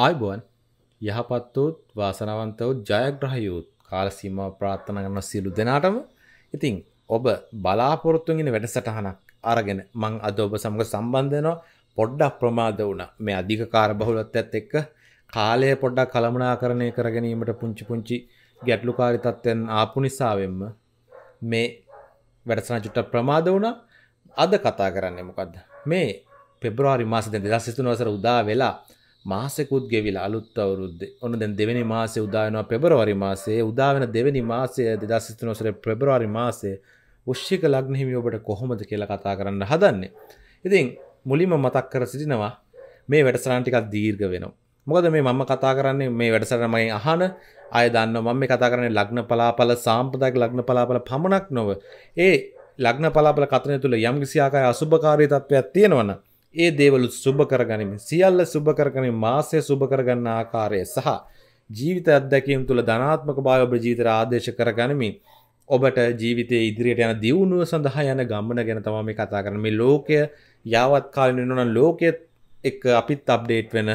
ආයුබෝවන් යහපත් වූත් වාසනාවන්ත වූත් ජයග්‍රහී වූත් කාල සීමාව ප්‍රාර්ථනා කරන සියලු දෙනාටම ඉතින් ඔබ බලාපොරොත්තු වෙන වැඩසටහනක් අරගෙන මං අද ඔබ සමග සම්බන්ධ වෙනවා පොඩ්ඩක් ප්‍රමාද වුණා මේ අධික කාර්යබහුලත්වයත් එක්ක කාලය පොඩ්ඩක් කලමනාකරණය කර ගැනීමට පුංචි පුංචි ගැටලුකාරී තත්ත්වයන් ආපු නිසාවෙන්ම මේ වැඩසටහන චුට්ටක් ප්‍රමාද වුණා අද කතා කරන්නේ මොකද්ද මේ පෙබ්‍රවාරි මාසෙ 2023 වසර උදා වෙලා මාසෙකුත් ගෙවිලා අලුත් අවුරුද්දේ ඔන්න දැන් දෙවැනි මාසේ උදා වෙනවා පෙබරවාරි මාසේ උදා වෙන දෙවැනි මාසය 2023 වසරේ පෙබරවාරි මාසේ වෘශ්චික ලග්න හිමි ඔබට කොහොමද කියලා කතා කරන්න හදන්නේ. ඉතින් මුලින්ම මතක් කර සිටිනවා මේ වැඩසටහන ටිකක් දීර්ඝ වෙනවා. මොකද මේ මම කතා කරන්නේ මේ වැඩසටහන මගෙන් අහන අය දන්නවා මම මේ කතා කරන්නේ ලග්න පලාපල සාම්ප්‍රදායික ලග්න පලාපල පමණක් නොව ඒ ලග්න පලාපල කතන තුළ යම් කිසි ආකාරයේ අසුභකාරී තත්වයක් තියෙනවනම් ඒ දේවලුත් සුභ කරගනිමින් සියල්ල සුභ කරගනිමින් මාසය සුභ කරගන්න ආකාරය සහ ජීවිත අත්දැකීම් තුළ ධනාත්මක භාවය ඔබ ජීවිතයට ආදේශ කරගනිමින් ඔබට ජීවිතයේ ඉදිරියට යන දියුණුව සඳහා යන ගමන ගැන තමයි මේ කතා කරන්නේ මේ ලෝකය යාවත් කාලින් වෙනවා නම් ලෝකෙත් එක්ක අපිත් අප්ඩේට් වෙන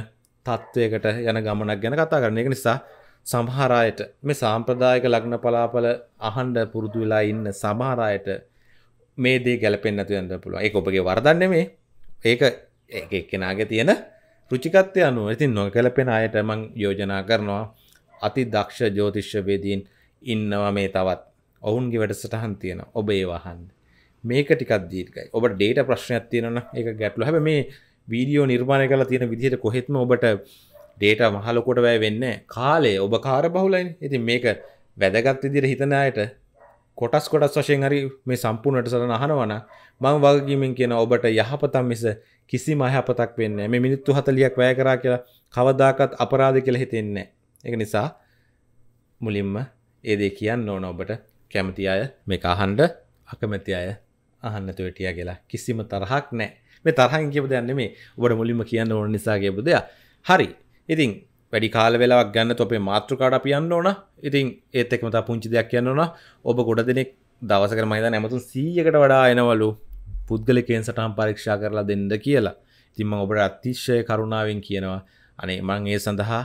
තත්වයකට යන ගමනක් ගැන කතා කරන එක නිසා සමහර අයට මේ සාම්ප්‍රදායික ලග්න පලාපල අහන්න පුරුදු වෙලා ඉන්න සමහර අයට මේ දේ ගැලපෙන්නේ නැතුව යන්න පුළුවන්. ඒක ඔබගේ වරදක් නෙමෙයි. ඒක එක්කෙනගේ තියෙන රුචිකත්වය අනුව ඉතින් නොකැලපෙන අයට මං යෝජනා කරනවා අති දක්ෂ ජෝතිශ්‍යවේදීන් ඉන්නවා මේ තවත් ඔවුන්ගේ වැඩසටහන් තියෙන ඔබ ඒවාහන් මේක ටිකක් දීර්කයි ඔබ ඩේට ප්‍රශ්නයක් තියෙනන එක ගැටලු හැබ මේ වීඩියෝ නිර්මාණය කලා තියෙන විදිහට කොහෙත්ම ඔබට ඩේට මහලොකොට වැෑ වෙන්න කාලේ ඔබ කාර බහුලයින් ඉතින් මේක වැදගත් විදිර හිතනයට කොටස් කොටස් වශයෙන් හරි මේ සම්පූර්ණට සරන අහනවන මං වගකීමෙන් කියන ඔබට යහපතම් මිස කිසි මහපතක් වෙන්න මේ මිනිත්තු හතලියක් වැය කරා කියලා කවදාකත් අපරාධ කියලා හිතෙන්නේ එක නිසා මුලින්ම ඒදේ කියන්න ඕන ඔබට කැමති අය මේ අහන්ඩ අකමැති අය අහන්න තුවටිය කියලා කිසිම තරහක් නෑ මේ තරහන් කියප දෙයන්න මේ ඔබට මුලින්ම කියන්න ඕන නිසාගේපු දෙයක් හරි ඉතින් වැඩි කාල වෙලාක් ගන්න අපේ මාතෘකාට අපියන්න ඕන ඉතින් ඒත් එක්මතා පුංචි දෙයක් කියන්න ඕන ඔබ ගොඩ දෙනෙක් දවස කර මහිත නැමතුන් සීයකට වඩා එනවලු පුද්ගලකෙන් සටහම් පරීක්ෂා කරලා දෙන්න කියලා තිම්ම ඔබට අතිශ්‍යය කරුණාවෙන් කියනවා අනේ මං ඒ සඳහා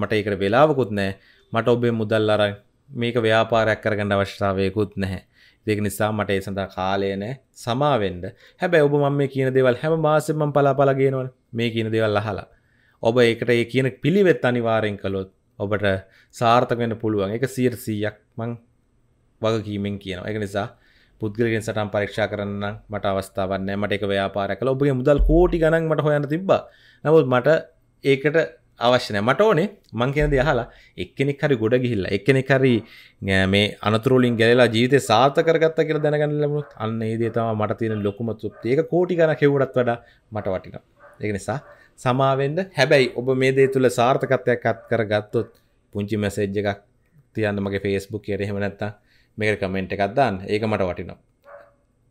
මට ඒකට වෙලාවකුත් නෑ මට ඔබේ මුදල් අරයි මේක ව්‍යාපාරයක් කරගන්න අවශ්‍යතාවයකුත් නැහැ දෙක නිසා මට ඒ සඳහා කාලය නෑ සමාවෙන්ඩ හැබැ ඔබ මම මේ කියන දේවල් හැම මාසෙම පලාපලගේනවල මේ කියන දේවල් අහලා ඔබ ඒකට ඒ කියන පිළිවෙත් අනිවාරයෙන් කළොත් ඔබට සාර්ථක වෙන පුළුවන් එක සියට සීයක් මං වගකීමෙන් කියනවා එක නිසා පුද්ගලගෙන් සටන් පරීක්ෂා කරන්න මට අවස්ථාවන්න මට එක ව්‍යාපාර කළ ඔබගේ මුදල් කෝටි ගණන් මට හොයන්න තිබ්බ නමුත් මට ඒකට අවශ්‍යනය මට ඕනේ මං කියනද හලා එක්කෙනෙක් හරි ගොඩ ගිහිල්ල එක්කෙනෙක් හරි මේ අනතුරලින් ගැලා ජීත සාතකරගත්ත කියල දැනගන්න ලමුත් අන්න ඒදේ තම මට තියෙන ලොකුමත් සුප්තියක කෝටි ගණ කෙවඩත් වඩ මට වටින එක නිසා සමාවෙන්ද හැබැයි ඔබ මේ දේ තුළ සාර්ථකත්වයක් අත් කර ගත්තොත් පුංචි මැසේජ් එකක් තියන්න මගේ ෆේස්බුක් කියට හෙමනැත්ත මේක කමෙන්ට් එකක් දාන්න ඒක මට වටිනවා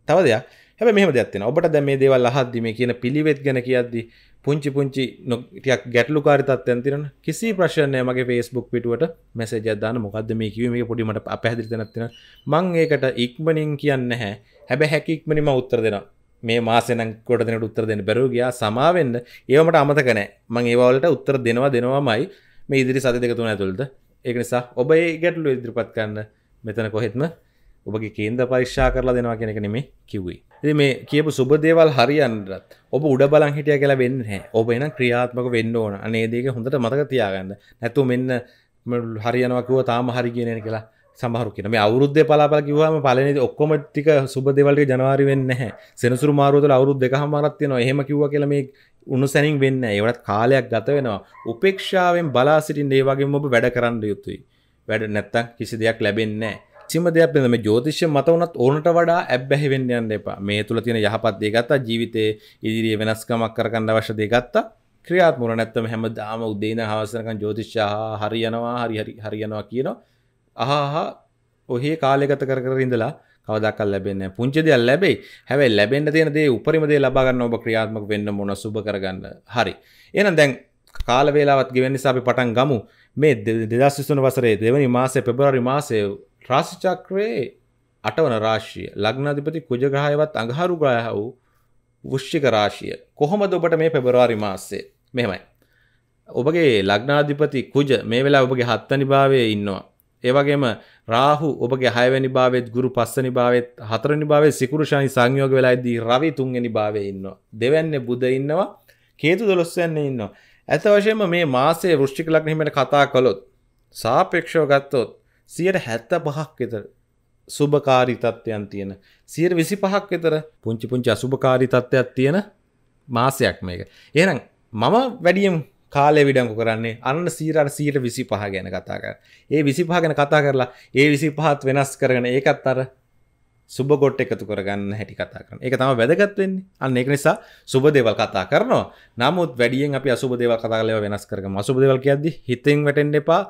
තව දෙයක් හැබ මෙහම දෙයක්ත්තින ඔබට දැ මේ දේවල් අහද්දි මේ කියන පිළිවෙත් ගැන කියද්දි පුංචි පුංචි නොටයක් ගැටලු කාරිතත්යන් තිරන කිසි ප්‍රශ්නය මගේ ෆේස්බුක් පිටුවට මැසජදදාන මොකක්ද මේ කිවීමේ පොඩිමට පැදිරිතනත්තින මං ඒකට ඉක්මනින් කියන්න හැ හැබැ හැකික්මනිම උත්තර දෙෙනවා මේ මාසෙනම් කොට දෙනට උත්තර දෙන්න බැරුව ගියා සමාවෙන්න ඒවමට අමතක නෑ මං ඒවලට උත්තර දෙනවා දෙනවාමයි මේ ඉදිරි සති දෙක තුන ඇතුළත ඒක නිසා ඔබ ඒ ගැටලු ඉදිරිපත් කරන්න මෙතන කොහෙත්ම ඔබගේ කේන්ද පරික්ෂා කරලා දෙනවා කෙනෙක නෙමේ කිව්වේ. ඉතින් මේ කියපු සුබ දේවල් හරියන්නත් ඔබ උඩ බලන් හිටියා කියලා වෙන්නේ නැහැ. ඔබ එනම් ක්‍රියාත්මක වෙන්න ඕන. අනේ දෙක හොඳට මතක තියාගන්න. නැත්නම් මෙන්න හරියනවා කිව්වා තාම හරි කියන්නේ කියලා සමහරු කියන මේ අවුරුද්ධ පලාපල කිව්වම පලන ඔක්කොම ටික සුබ දෙවලට ජනවාරි වෙන්න සෙනසුරු මාරුවතල අවුරුද් දෙක හමාරත් තියෙනවා එහෙම කිව්ව කියල මේ උනුසැනින් වෙන්න ඒවට කාලයක් ගත වෙනවා උපේක්ෂාවෙන් බලා සිටින් ඒවගේ ඔබ වැඩ කරන්න යුතුයි වැඩ නැත්තක් කිසි දෙයක් ලැබෙන්නේ කිසිම දෙයක් වෙන මේ ජෝතිෂ්‍ය මත වුණත් ඕනට වඩා ඇබ්බැහි වෙන්න යන්න එපා. මේ තුල තියෙන යහපත් දේ ගත්තා ජීවිතේ ඉදිරියේ වෙනස්කමක් කරගන්න අවශ්‍ය දේ ගත්තා. ක්‍රියාත්මක වුණ නැත්නම් හැමදාම උදේ ඉඳන් හවස වෙනකන් ජෝතිෂ්‍ය හරි යනවා හරි හරි හරි යනවා කියනවා. අහහ ඔහේ කාලෙගත කර කර ඉඳලා කවදක් ලැබෙන පුංචි දෙයක් ලැබෙයි හැබැයි ලැබෙන්න තියෙන දේ උපරිම දේ ලබා ගන්න ඔබ ක්‍රියාත්මක වෙන්න මොන සුබ කරගන්න හරි එහෙනම් දැන් කාල වේලාවත් ගෙවෙන නිසා අපි පටන් ගමු මේ 2023 වසරේ දෙවනි මාසයේ පෙබරවාරි මාසයේ රාශි චක්‍රයේ අටවන රාශිය ලග්නාධිපති කුජ ග්‍රහයවත් අඟහරු ග්‍රහය වූ වෘශ්චික රාශිය කොහොමද ඔබට මේ පෙබරවාරි මාසයේ මෙහෙමයි ඔබගේ ලග්නාධිපති කුජ මේ වෙලාව ඔබගේ හත්වනි භාවයේ ඉන්නවා ඒවගේම රාහු ඔබගේ හයවැනි භාවත් ගුරු පස්සනි භාවත් හතරනි භාවේ සිකුරුෂාහි සංයෝග වෙලායිදී රවි තුන්ගනි භාවේ ඉන්න. දෙවැන්න බුද ඉන්නවා කේතු දොළොස්වන්න ඉන්න. ඇත වශයෙන්ම මේ මාසේ ෘෂ්ටික ලක්නීමට කතා කළොත් සාපේක්ෂෝ ගත්තොත් සියට හැත්ත පහක් වෙතර සුභකාරී තත්ත්වයන් තියෙන. සියට විසි පහක් වෙතර පුංචි පුංචි අසුභකාරී තත්ත්වයක් තියෙන මාසයක් මේක. එහෙනම් මම වැඩියම් කාලය විඩංගු කරන්නේ අන්න සීරට සීට විසි පහ ගැන කතා කර ඒ විසි පහ ගැන කතා කරලා ඒ විසි පහත් වෙනස් කරගෙන ඒකත් අර සුබ ගොට් එකතු කරගන්න හැටි කතා කරන එක තම වැදගත්වෙන්නේ අන්න එක නිසා සුබ දේවල් කතා කරනවා නමුත් වැඩියෙන් අපි අසුබ දේව කතාලව වෙනස් කරග මසුබ දෙවල් කියද හිතෙන් වැටෙන් එපා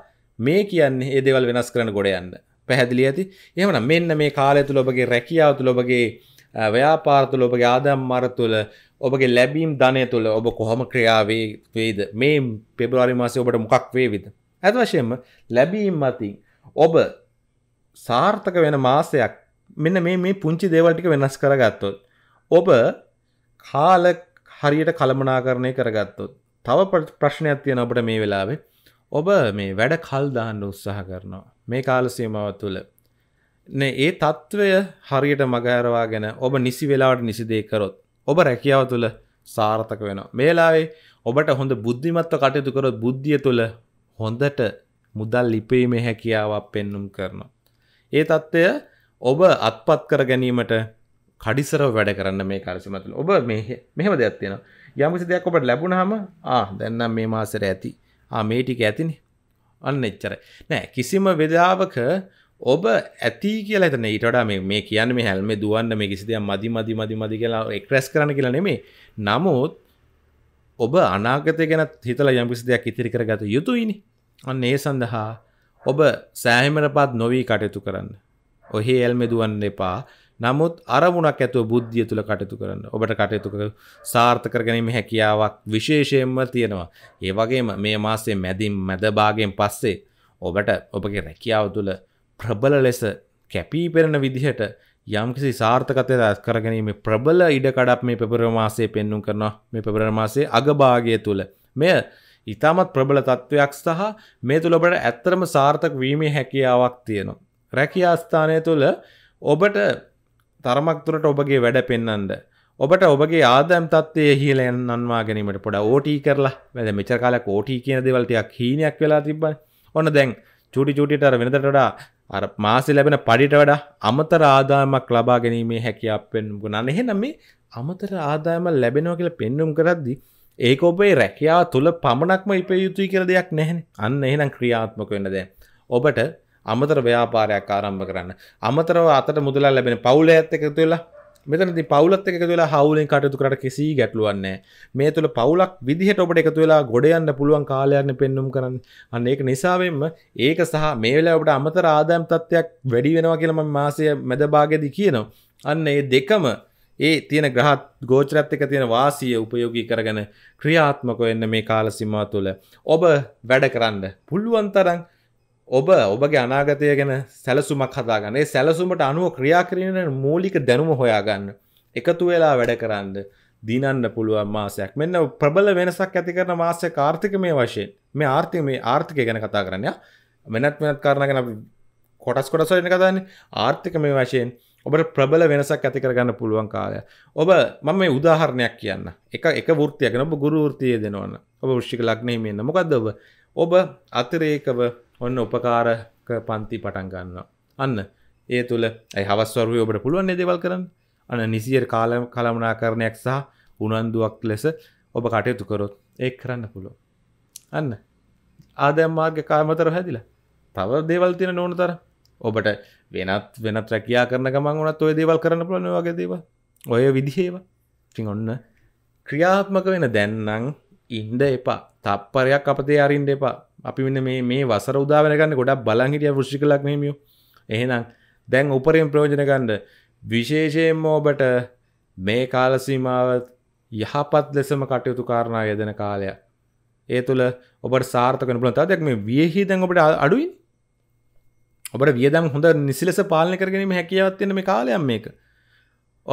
මේ කියන්නේ ඒ දෙවල් වෙනස් කරන ගොඩ යන්න පැහැදිලි ඇති එහමන මෙන්න මේ කාලය තුළොබගේ රැකියාව තුළොබගේ ව්‍යාපාර්තුල ඔබගේ ආදම් මර තුළ ඔබගේ ලැබීම් ධනය තුළ ඔබ කොහොම ක්‍රියාවේ වේද මේ පෙබරවාරි මාසය ඔබට මොකක් වේවිද ඇත්වශයෙන්ම ලැබීම් අතින් ඔබ සාර්ථක වෙන මාසයක් මෙන්න මේ මේ පුංචි දේවල්ටික වෙනස් කරගත්තොත් ඔබ කාල හරියට කළමනාකරණය කරගත්තොත් තව ප්‍රශ්නයක් තියෙන ඔබට මේ වෙලාවේ ඔබ මේ වැඩ කල් දාන්න උත්සාහ කරනවා මේ කාල සීමාව තුළ ඒ තත්ත්වය හරියට මගෑරවාගෙන ඔබ නිසි වෙලාවට නිසිදේ කරොත් ඔබ රැකියාව තුළ සාර්ථක වෙන. මේලාවේ ඔබට හොඳ බුද්ධිමත්ව කටයුතුකර බුද්ධිය තුළ හොඳට මුදල් ලිපීමේ හැකියාවක් පෙන්නුම් කරනවා. ඒ තත්ත්වය ඔබ අත්පත් කර ගැනීමට කඩිසර වැඩ කරන්න මේ කරසිමතුල ඔබ මෙහෙම දෙයක් තියෙන යමසි දෙයක් ඔබට ලැබුණහම ආ දැන්නම් මේ මාසර ඇති ආ මේටික ඇතිනි අන්න එච්චර නෑ කිසිම වෙදාවක ඔබ ඇති කියලා එතන ඊට වඩා මේ කියන්නේ මේ හැල්මේ දුවන්න මේ කිසි දෙයක් මදි මදි මදි මදි කියලා එක්ස්ප්‍රෙස් කරන්න කියලා නෙමෙයි. නමුත් ඔබ අනාගතය ගැන හිතලා යම් කිසි දෙයක් ඉතිරි කරගත යුතුයිනේ. අන්න ඒ සඳහා ඔබ සෑහීමටපත් නොවි කටයුතු කරන්න. ඔහි හැල්මේ දුවන්න එපා. නමුත් අරමුණක් ඇතුව බුද්ධිය තුළ කටයුතු කරන්න ඔබට කටයුතු කර සාර්ථක කරගැනීම හැකියාවක් විශේෂයෙන්ම තියෙනවා. ඒ වගේම මේ මාසේ මැදින් මැදභාගයෙන් පස්සේ ඔබට ඔබගේ රැකියාව තුළ ප්‍රබල ලෙස කැපී පෙරෙන විදිහට යම්කිසි සාර්ථකතය දස් කරගැනීම ප්‍රබල ඉඩකඩක් මේ පෙපරමාසේ පෙන්නුම් කරනවා මේ පෙපරමාසේ අගභාගය තුළ මෙය ඉතාමත් ප්‍රබල තත්ත්වයක් සහ මේ තුළබට ඇත්තරම සාර්ථක වීමේ හැකියාවක් තියෙනවා. රැකි අස්ථානය තුළ ඔබට තරමක්තුරට ඔබගේ වැඩ පෙන්නන්ට ඔබට ඔබගේ ආදම් තත්වය හිල යන්නන්වා ගැනීමට පොඩ ඕටී කරලා වැද මෙචකාල කෝටී කියන දෙවල්ටයක් හීනයක් වෙලා තිබ්බ ඔන්න දැන් චුටි චුටිට වෙනතටඩා අර මාසි ලැබෙන පඩිට වඩ අමතර ආදායමක් ලබා ගැනීමේ හැකි අපෙන් ගුණන එහෙනම් මේ අමතර ආදායම ලැබෙනවා කියලා පෙන්නුම් කරද්දි ඒක ඔබේ රැකියාව තුළ පමණක්ම ඉපය යුතුයි කියල දෙයක් නැහැන අන්න එහෙනම් ක්‍රියාත්මක වෙන්න දෑ ඔබට අමතර ව්‍යාපාරයක් ආරම්භ කරන්න අමතරව අතට මුදලා ලැබෙන පවුල ඇත්තක තුවෙලා මෙතනති පවුලත් එක තුලා හවුලෙන් කටයුතු කරට කිසි ගැටලුවන්නේ මේ තුළ පවුලක් විදිහට ඔබට එක තුලා ගොඩයන්න පුළුවන් කාලයන්න පෙන්නුම් කරන්න අන්න ඒක නිසාවෙන්ම ඒක සහ මේවෙලා ඔබට අමතර ආදායම් තත්ත්වයක් වැඩි වෙනවා කියලම මාසය මැදභාගෙදි කියනවා අන්න ඒ දෙකම ඒ තියෙන ග්‍රහත් ගෝචරත් එක තියෙන වාසිය උපයෝගී කරගෙන ක්‍රියාත්මක වෙන්න මේ කාලසිමා තුළ ඔබ වැඩ කරන්න පුළුවන් තරන් ඔබ ඔබගේ අනාගතය ගැන සැලසුමක් හදාගන්නේ සැලසුමට අනුව ක්‍රියා කරන මූලික දැනුම හොයාගන්න එකතු වෙලා වැඩ කරන්න දිනන්න පුළුවන් මාසයක් මෙන්න ප්‍රබල වෙනසක් ඇති කරන මාසය කාර්ථික මේ වශයෙන් මේ ආර්ථික මේ ආර්ථිකය ගැන කතා කරන්න වෙනත් වෙනත් කාරණ ගැන කොටස් කොටස් වෙන කතාන්නේ ආර්ථික මේ වශයෙන් ඔබට ප්‍රබල වෙනසක් ඇති කරගන්න පුළුවන් කාලය ඔබ මම මේ උදාහරණයක් කියන්න එක එක වෘත්තියගෙන ඔබ ගුරු වෘතිය දෙනවන්න ඔබ ෘෂ්ික ලක්නේ මෙන්න මොකක්ද ඔබ ඔබ අතිරේකව ඔන්න උපකාරක පන්ති පටන් ගන්නවා අන්න ඒ තුළ ඇයි හවස්වරුවය ඔබට පුළුවන් දෙවල් කරන්න අන නිසිියර් කාල කළමනා කරණයක් සහ උනන්දුවක් ලෙස ඔබ කටයුතු කරොත් ඒ කරන්න පුළො අන්න ආදෑම්මාර්ග කාමතර හැදිලා තව දේවල් තියෙන නොනතර ඔබට වෙනත් වෙනත් රැකයා කරන ගමන් වනත් ඔය දේවල් කරන්න පුළන වගේ දේව ඔය විදිහේවා ටිං ඔන්න ක්‍රියාත්මක වෙන දැන්නං ඉන්ඩ එපා තප්පරයක් අපතේ අරින්ඩ එපා අපි වන්න මේ මේ වසර උදාවනගන්න ගොඩක් බලංහිටිය ෘෂි කලක් නමියෝ එහෙනම් දැන් උපරෙන් ප්‍රෝජනකන්ඩ විශේෂයෙන්ම ඔබට මේ කාලසීමාවත් යහපත් ලෙසම කටයුතු කාරණා යදන කාලය ඒ තුළ ඔබට සාර්ථකන පුලතා දැක් මේ වියහිදැන් ඔබට අඩුයි ඔබට වියදම් හොඳ නිසිලෙස පාලන කරගැනීම හැකියාවත්යෙන මේ කාලයම් මේක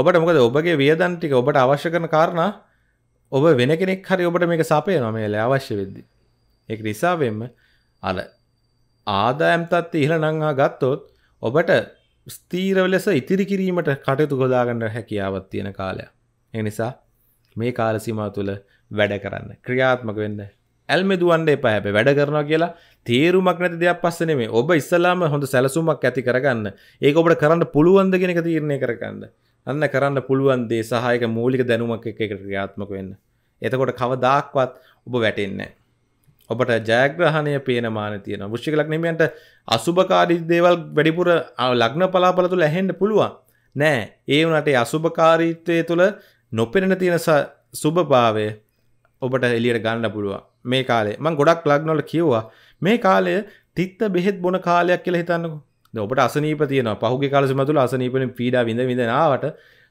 ඔබට මොකද ඔබගේ වියදන් ටික ඔබට අවශ්‍ය කරන කාරණා ඔබ වෙන කෙනෙක් හරි ඔබට මේක සපය නොමේල අවශ්‍ය වෙද්දිී එක නිසාවෙන්ම අන ආදායම් තත් ඉහළ නංහා ගත්තොත් ඔබට ස්තීරව ලෙස ඉතිරි කිරීමට කටයුතු ගොදාගන්න හැකියාවත් තියෙන කාලයක්. එනිසා මේ කාලසිමා තුළ වැඩ කරන්න ක්‍රියාත්මක වෙන්න ඇල්මි දුවන්ඩ එපා හැබැයි වැඩ කරනවා කියලා තේරුමක් නැති දෙයක් පස්සේ නෙමෙයි. ඔබ ඉස්සලාම හොඳ සැලසුමක් ඇති කරගන්න. ඒක ඔබට කරන්න පුළුවන් ද කියන එක තීරණය කරගන්න. අන්න කරන්න පුළුවන් දේ සහායක මූලික දැනුමක් එක්ක ක්‍රියාත්මක වෙන්න. එතකොට කවදාක්වත් ඔබ වැටෙන්නේ ඔබට ජයග්‍රහණය පේන මාන තියෙන වෘෂික ලග්නමයන්ට අසුභකාරී දේවල් වැඩිපුර ලග්න පලාපල තුළ ඇහෙන්න පුළුවන් නෑ ඒ වනට අසුභකාරීත්වය තුළ නොපෙනෙන තියෙන සුභභාවය ඔබට එලියට ගන්න පුළුවන් මේ කාලේ මං ගොඩක් ලග්නොල කිව්වා මේ කාලය තිත්ත බෙහෙත් බොන කාලයක් කියලා හිතන්නක ඔබට අසනීප තියෙන පහුගේ කාලස මතුළ අසනීපන පීඩා විඳ විඳනාවට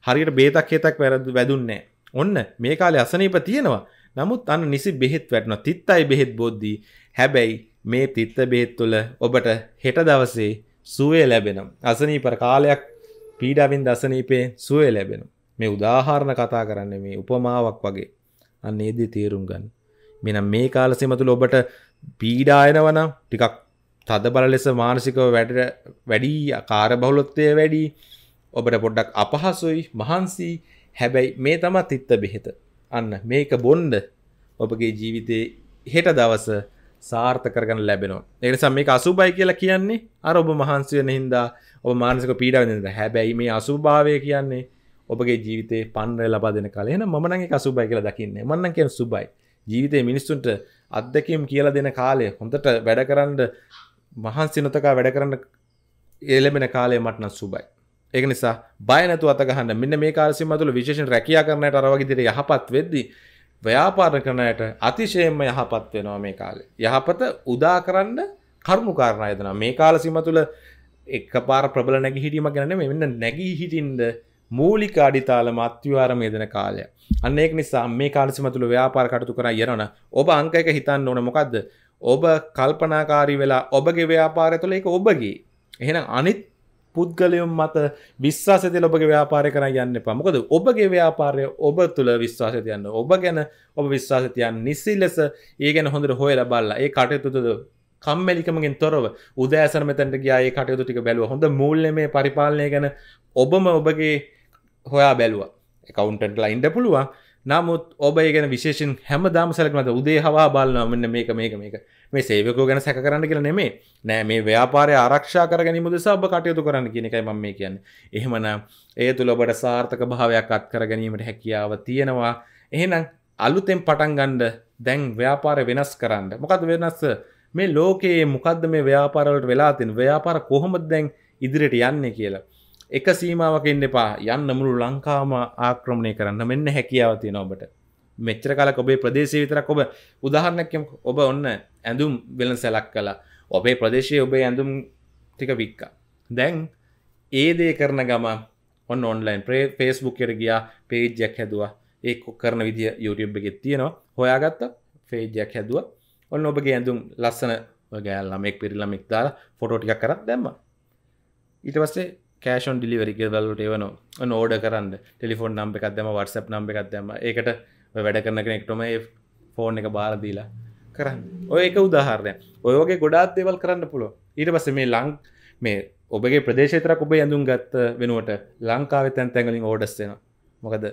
හරියට බේතක් හේතක් වැරදු වැදුන්නේ ඔන්න මේ කාලේ අසනීප තියෙනවා නමුත් අන්න නිසි බෙහෙත් වැටන තිත් අයි බෙහෙත් බොද්ධී හැබැයි මේ තිත්ත බෙහෙත් තුළ ඔබට හෙට දවසේ සුවේ ලැබෙනම් අසනී පර කාලයක් පීඩාවින් දසනීපේ සුවේ ලැබෙන මේ උදාහරණ කතා කරන්න මේ උපමාවක් වගේ අන්න ඒදී තේරුම් ගන්න මෙනම් මේ කාලසෙමතුළ ඔබට පීඩායනවන ටිකක් තද බල ලෙස මානසිකව වැඩ වැඩි කාර බහුලොත්වය වැඩි ඔබට පොඩ්ඩක් අපහසුයි මහන්සි හැබැයි මේ තමත් තිත්ත බෙහෙත අන්න මේක බොන්්ඩ ඔබගේ ජීවිතය හෙට දවස සාර්ථකරගන ලැබෙනවා එනිසා මේ අසුබයි කියලා කියන්නේ අර ඔබ මහන්සියන හින්දා ඔබ මානසික පීඩාවෙනද හැබැයි මේ අසුභාවය කියන්නේ ඔබගේ ජීවිතේ පන්ර ලබා දෙන කලෙන මනගේ අසුබයි කියලා දකින්නේ මන්න කියන සුබයි ජීවිතය මිනිස්සුන්ට අත්දැකම් කියලා දෙන කාලය හොඳට වැඩකරන්න මහන්සිනොතකා වැඩ කරන්න එලෙමෙන කාලය මටන සුබයි ඒක නිසා බය නැතුව අත ගහන්න මෙන්න මේ කාර්සියම තුළ විශේෂයෙන් රැකියා කරන්නට අර වගේ විදිහට යහපත් වෙද්දී ව්‍යාපාර කරන්නට අතිශයම යහපත් වෙනවා මේ කාලේ. යහපත උදා කරන්න කරුණු කාරණා යදනවා. මේ කාල සීම තුළ එකපාර ප්‍රබල නැගී හිටීමක් ගැන නෙමෙයි මෙන්න නැගී හිටින්ද මූලික අඩිතාලම අත්විවරම යෙදෙන කාලය. අන්න ඒක නිසා මේ කාල සීම තුළ ව්‍යාපාර කටයුතු කරා යනවා. ඔබ අංක එක හිතන්න ඕන මොකද්ද? ඔබ කල්පනාකාරී වෙලා ඔබගේ ව්‍යාපාරය තුළ ඒක ඔබගේ. එහෙනම් අනිත් පුද්ගලයුම් මත විශ්වාසති ඔබගේ ව්‍යාපාරය කර යන්න පමකද ඔබගේ ව්‍යාපාරය ඔබ තුළ විශ්වාසතියන්න ඔබ ගැන ඔබ විශ්වාසතියන් නිසි ලෙස ඒ ගැන හොඳට හොය ලබල්ලා ඒ කටයුතුද කම්මැලිකමගින් තොරව උදෑසන මෙතැට ගයාඒ කටයුතු ටික බැලුව හොඳ මුල්ල මේ පරිපාලනය ගැන ඔබම ඔබගේ හොයා බැලුව එකකවන්ටන්ටලා ඉන්ඩ පුළුවන් නමුත් ඔබ ගැන විශේෂෙන් හැම දාම සැලක්මත උදේ හවා බලන්න මෙන්න මේක මේක මේක මේ සේවකෝ ගැන සැක කරන්න කියලා නෙමේ නෑ මේ ව්‍යාපාරය ආරක්ෂා කර ගැනීම දෙස ඔබ කටයුතු කරන්න කියන එකයි මම මේ කියන්නේ එහෙමනම් ඒ තුල ඔබට සාර්ථක භාවයක් අත් කර ගැනීමට හැකියාව තියෙනවා එහෙනම් අලුතෙන් පටන් ගන්න දැන් ව්‍යාපාරය වෙනස් කරන්න මොකද්ද වෙනස් මේ ලෝකයේ මොකද්ද මේ ව්‍යාපාර වලට වෙලා තියෙන ව්‍යාපාර කොහොමද දැන් ඉදිරියට යන්නේ කියලා එක සීමාවක් එන්න එපා යන්න මුළු ලංකාවම ආක්‍රමණය කරන්න මෙන්න හැකියාව තියෙනවා ඔබට මෙච්චර කාලක ඔබේ ප්‍රදේශය විතරක් ඔබ උදාහරණයක් ඔබ ඔන්න ඇඳුම් වෙලන් සැලක් කලා ඔබේ ප්‍රදේශය ඔබේ ඇඳුම් ටික වික්කා දැන් ඒ දේ කරන ගම ඔන්න ඔන්ලයින් ප්‍රේ ෆේස්බුක් කර ගියා පේජයක් හැදවා ඒක කරන විදි යුටබ් එකෙත් තියෙනවා හොයාගත්ත ෆේජයක් හැදුව ඔන්න ඔබගේ ඇඳුම් ලස්සන ගෑල්ලමෙක් පිරිල්ලමෙක් දාලා ෆොටෝටික කරත් දැම්ම ඊට පස්සේ කෑෂන් ඩිලිවරික වල්ලට එවනවා නෝඩ කරන්න ටෙලිෆෝන් නම්බ එකක් දැම වටසප් නම්බ එකක් දැම ඒකට වැඩ කරන කෙනෙක්ටම ෆෝන් එක බාරදීලා කරන්න ඔය එක උදාහරණය ඔයෝගේ ගොඩාත් දේවල් කරන්න පුළො ඊට පස මේ ලං මේ ඔබගේ ප්‍රදේශතරක් ඔබේ ඇඳුම් ගත්ත වෙනුවට ලංකාව තැන් තැඟලින් ඕඩස්සෙන මොකද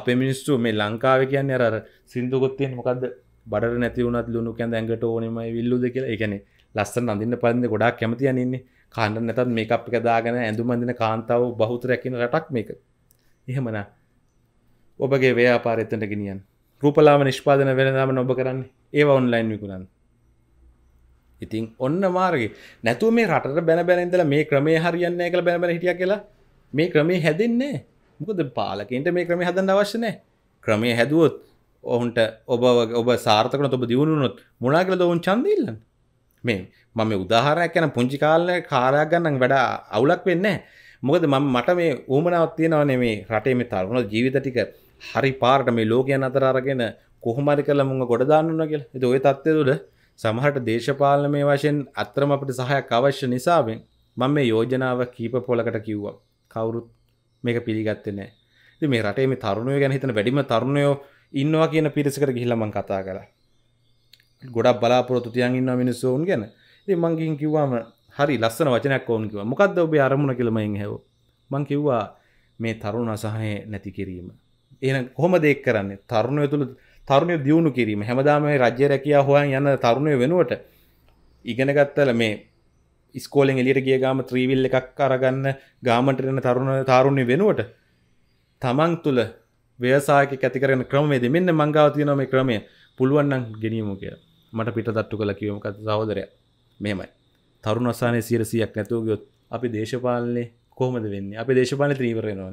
අපේ මිනිස්සු මේ ලංකාව කියන්න අර සිින්දුගොත්තියෙන් මොකද බඩ නැතිවුණත් ලුණු කැඳ ඇඟට ඕනමයි විල්ලුද කියලා එකන ලස්සන් අඳන්න පලඳ ගොඩක් කැමති යන්නේ කාණ්ඩ නැතත් මේ අප එක දාගෙන ඇඳුමඳන කාන්තාව බහුතරැකින රටක් මේක එහෙමන ඔබගේ ව්‍යාපාරත්තට ගෙනියන් රූපලාම නිෂ්පාදන වෙනදාම නොබ කරන්නේ ඒ ඔන්ලයින් විකුණන් ඉතින් ඔන්න මාර්ග නැතු මේ රට බැන බැනදල මේ ක්‍රමේ හරියන්න කළ බැබැ හිටිය කියලා මේ ක්‍රමේ හැදන්නේ මොකද පාලකෙන්ට මේ ක්‍රමේ හදන්න අවශ්‍යනය ක්‍රමේ හැදුවොත් ඔහුන්ට ඔබ ඔබ සාර්ථකන ඔබ දියුණුත් මුණනා කළ ඔවුන් චන්දීල්ලන්න මේ මම උදාහරයක් යන පුංචි කාලය කාරයක් ගන්නන් වැඩ අවුලක් වෙන්න මොකද මම මට මේ ඌමනාවත් තියෙනවනේ මේ රටේ මේ තරුණ ජීවිත ටික හරි පාරට මේ ලෝකයන් අතර අරගෙන කොහොමරි කල මුංග ගොඩදාන්නන කියල ද ඔය තත්වය තුළ සමහට දේශපාලන මේ වශයෙන් අත්‍රම අපට සහයක් අවශ්‍ය නිසාවෙන් මං මේ යෝජනාව කීප පොලකට කිව්වා කවුරුත් මේක පිළිගත්තනෑ මේ රටේ මේ තරුණය ගැන හිතන වැඩිම තරුණයෝ ඉන්නවා කියන පිරිසකට ගිහිලමන් කතා කළ ගොඩක් බලාපොරොතු තියන් ඉන්න මිනිස්සෝන් ගැන ඒ මංගින් කිව්වාම හරි ලස්සන වචනයක් ඕන් කිව මොකක්ද ඔබේ අරමුණ කියලමයින් හැව මං කිව්වා මේ තරුණ අසාහය නැති කිරීම එන කොහොම දෙක් කරන්නේ තරුණය තුළ තරුණය දියුණු කිරීම හැමදාම රජ්‍ය රැකයා හොයන් යන තරුණය වෙනුවට ඉගෙනගත්තල මේ ස්කෝලෙන් එලියට ගිය ගාම ත්‍රීවිල් එකක් අරගන්න ගාමටරෙන තරුණ තරුණය වෙනුවට තමන් තුළ ව්‍යසායක ඇතිකරන ක්‍රමේද මෙන්න මංගාව තියනම ක්‍රමය පුළුවන්නම් ගෙනීමමු කිය මට පිට දට්ටු කළ කිවම කත සහෝදරය මෙමයි තරුණ අසානය සිරසියක් නැතුවගයොත් අපි දේශපාලනය කොහමද වෙන්නේ අපි දේශපාලන ත්‍රීවරෙනවා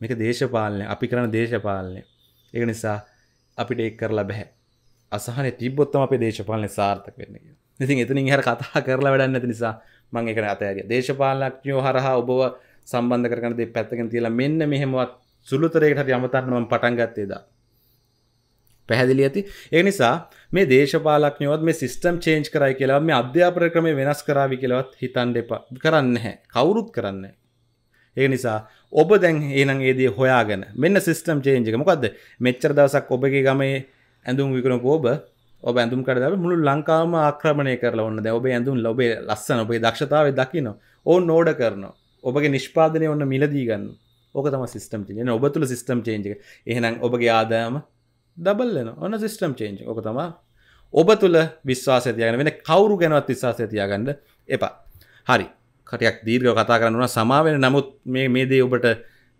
මේක දේශපාලනය අපි කරන දේශපාලනය ඒක නිසා අපිට එක් කරලා බැහැ අසහන තිබොත්තම අප දේශපාලන සාර්ථක වෙන්න ඉතින් එතනින් හර කතා කරලා වැඩන්න ඇති නිසා මං එකන අතඇගේ දේශපාලනක්ඥෝ හරහා ඔබව සම්බන්ධ කරනද පැත්තකින් තියලා මෙන්න මෙහෙමවත් සුළුතරයකට හරි අමතරන්නම පටන්ගත්තේද පැහැදිලි ඇති ඒ නිසා මේ දේශපාලක්ඥයවත් මේ සිිස්ටම් චේන්ජ් කරයි කියලා මේ අධ්‍යාපන ක්‍රමය වෙනස් කරාවි කියලවත් හිතන් දෙප කරන්න හැ කවුරුත් කරන්න ඒ නිසා ඔබ දැන් ඒනම් ඒදී හොයාගෙන මෙන්න සිිස්ටම් චේන්ජක මොකක්ද මෙච්චර දවසක් ඔබගේ ගමේ ඇඳුම් විකරන ඔබ ඔබ ඇඳුම් කරද මුළු ලංකාම ආක්‍රමණය කරලා ඔන්න දැ ඔබ ඇඳුම් ලොබේ ලස්සන ඔබේ දක්ෂතාව දකින ඕ නෝඩ කරන ඔබගේ නිෂ්පාදනය ඔන්න මිලදීගන්න ඕක තම සිිස්ටම් චේන ඔබ තුළ සිිස්ටම් චේන්ජක එහෙනම් ඔබගේ ආදායම දබල්ලන ඔන්න සිිස්ටම් චේන්ජ ඕක තමා ඔබ තුළ විශ්වාසතියගෙන වෙන කවරු ගැනවත් විශවාසතියාගන්න එපා හරි කටයක් දීර්ග කතා කරන්න වන සමාවෙන නමුත් මේ මේදේ ඔබට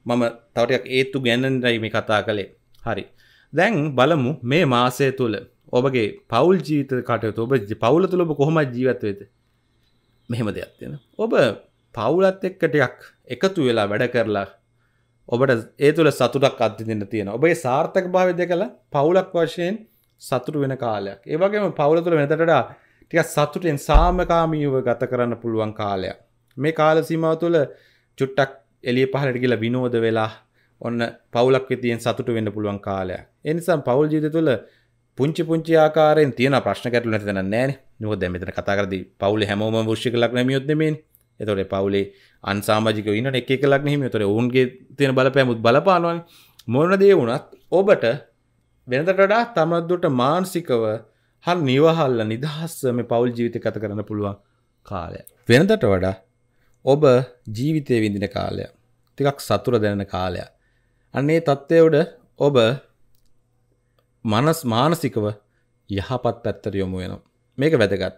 මම තවටයක් ඒත්තු ගැන්නන්ටයි මේ කතා කළේ හරි දැන් බලමු මේ මාසය තුළ ඔබගේ පවුල් ජීවිත කටයුතු ඔබ පවුල තුළ ඔබ කොහොම ජීවත්වේද මෙහෙම දෙයක් තියෙන ඔබ පවුලත් එක්කටයක් එකතු වෙලා වැඩ කරලා ඔබට ඒ තුළ සතුටක් අධ්‍යදින්න තියෙන ඔබේ සාර්ථක භාවිද කළ පවුලක් වශයෙන් සතුට වෙන කාලයක් ඒවගේම පවුල තුළ වෙනතට ටික සතුටෙන් සාමකාමීව ගත කරන්න පුළුවන් කාලයක් මේ කාල සීමාව තුළ චුට්ටක් එලිය පහලට කියලා විනෝද වෙලා ඔන්න පවුලක් විතියෙන් සතුට වෙන්න පුළුවන් කාලයක් එනිසම් පවුල් ජීවිත තුළ පුංචි පුංචි ආකාරයෙන් තියෙන ප්‍රශ්න ගැටලු නැති තැනක් නැහැ මොකද දැන් මෙතන කතා කරදී පවුලේ හැමෝම වෘශ්චිකලක් නැමියොත් නෙමෙයිනේ එතොට පවුලේ අන්සාමාජික ඉන්න එක එකලක් නෙම තොර ඔවුන්ගේ තියෙන බලපෑමුත් බලපානවන් මොනදේ වුණත් ඔබට වෙනතටඩා තමත්දුට මාන්සිකව හන් නිවහල්ල නිදහස්ස මේ පවුල් ජීවිත කත කරන්න පුළුවන් කාලය වෙනතට වඩා ඔබ ජීවිතය විඳින කාලය ටිකක් සතුර දැනෙන කාලයක්. අන්නේ තත්ත්වයට ඔබ මනස් මානසිකව යහපත් පැත්තට යොමු වෙනවා. මේක වැදගත්.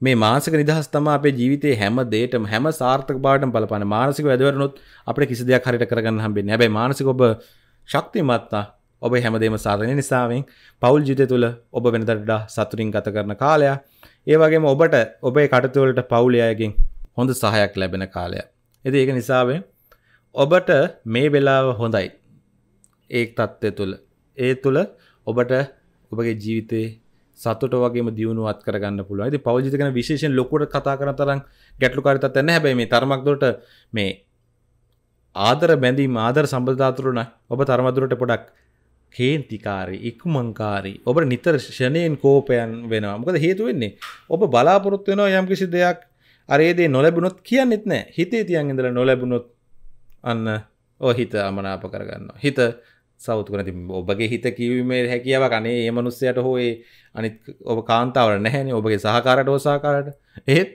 මේ මානසික නිදහස තමයි අපේ ජීවිතේ හැම දෙයකම හැම සාර්ථක බවටම බලපාන. මානසික වැදවරනොත් අපිට කිසි දෙයක් හරියට කරගන්න හම්බෙන්නේ නැහැ. හැබැයි මානසික ඔබ ශක්තිමත් ඔබ හැමදේම සාර්ථක නිසාවෙන් පෞල් ජීවිතය තුළ ඔබ වෙනදට සතුටින් ගත කරන කාලය. ඒ වගේම ඔබට ඔබේ කටයුතු වලට පෞලියයගෙන් හොඳ සහයක් ලැබෙන කාලය. එති ඒක නිසාවෙන් ඔබට මේ වෙලාව හොඳයි ඒ තත්ත්වය තුළ ඒ තුළ ඔබට ඔබගේ ජීවිතේ සතුට වගේ දියුණුවත් කරගන්න පුළුව ඇති පවජිතකන විශේෂෙන් ලොකුට කතා කර තරම් ගැටලු කාරිතත් එන්න හැබැයි මේ තරමක්දොට මේ ආදර බැඳීම ආදර සම්බධාතුරන ඔබ තරමදුරට පොඩක් කේන්තිකාරී ඉක්මංකාරී ඔබ නිතර ෂණයෙන් කෝපයන් වෙනවා මොකද හේතු වෙන්නේ ඔබ බලාපොරොත්තු වෙනවා යම්කිසි දෙයක් අරේදේ නොලැබුණොත් කියන්නෙත් නෑ හිතේ තියන් ඉඳල නොලැබුණොත් අන්න ඕ හිත අමනාප කරගන්න හිත සෞතුකනති ඔබගේ හිත කිවීමේ හැකියාව කනේ ඒ මනුස්සයට හෝයේ අනිත් ඔබ කාන්තාවට නැහැන ඔබගේ සහකාරට ඕසාකාරට ඒත්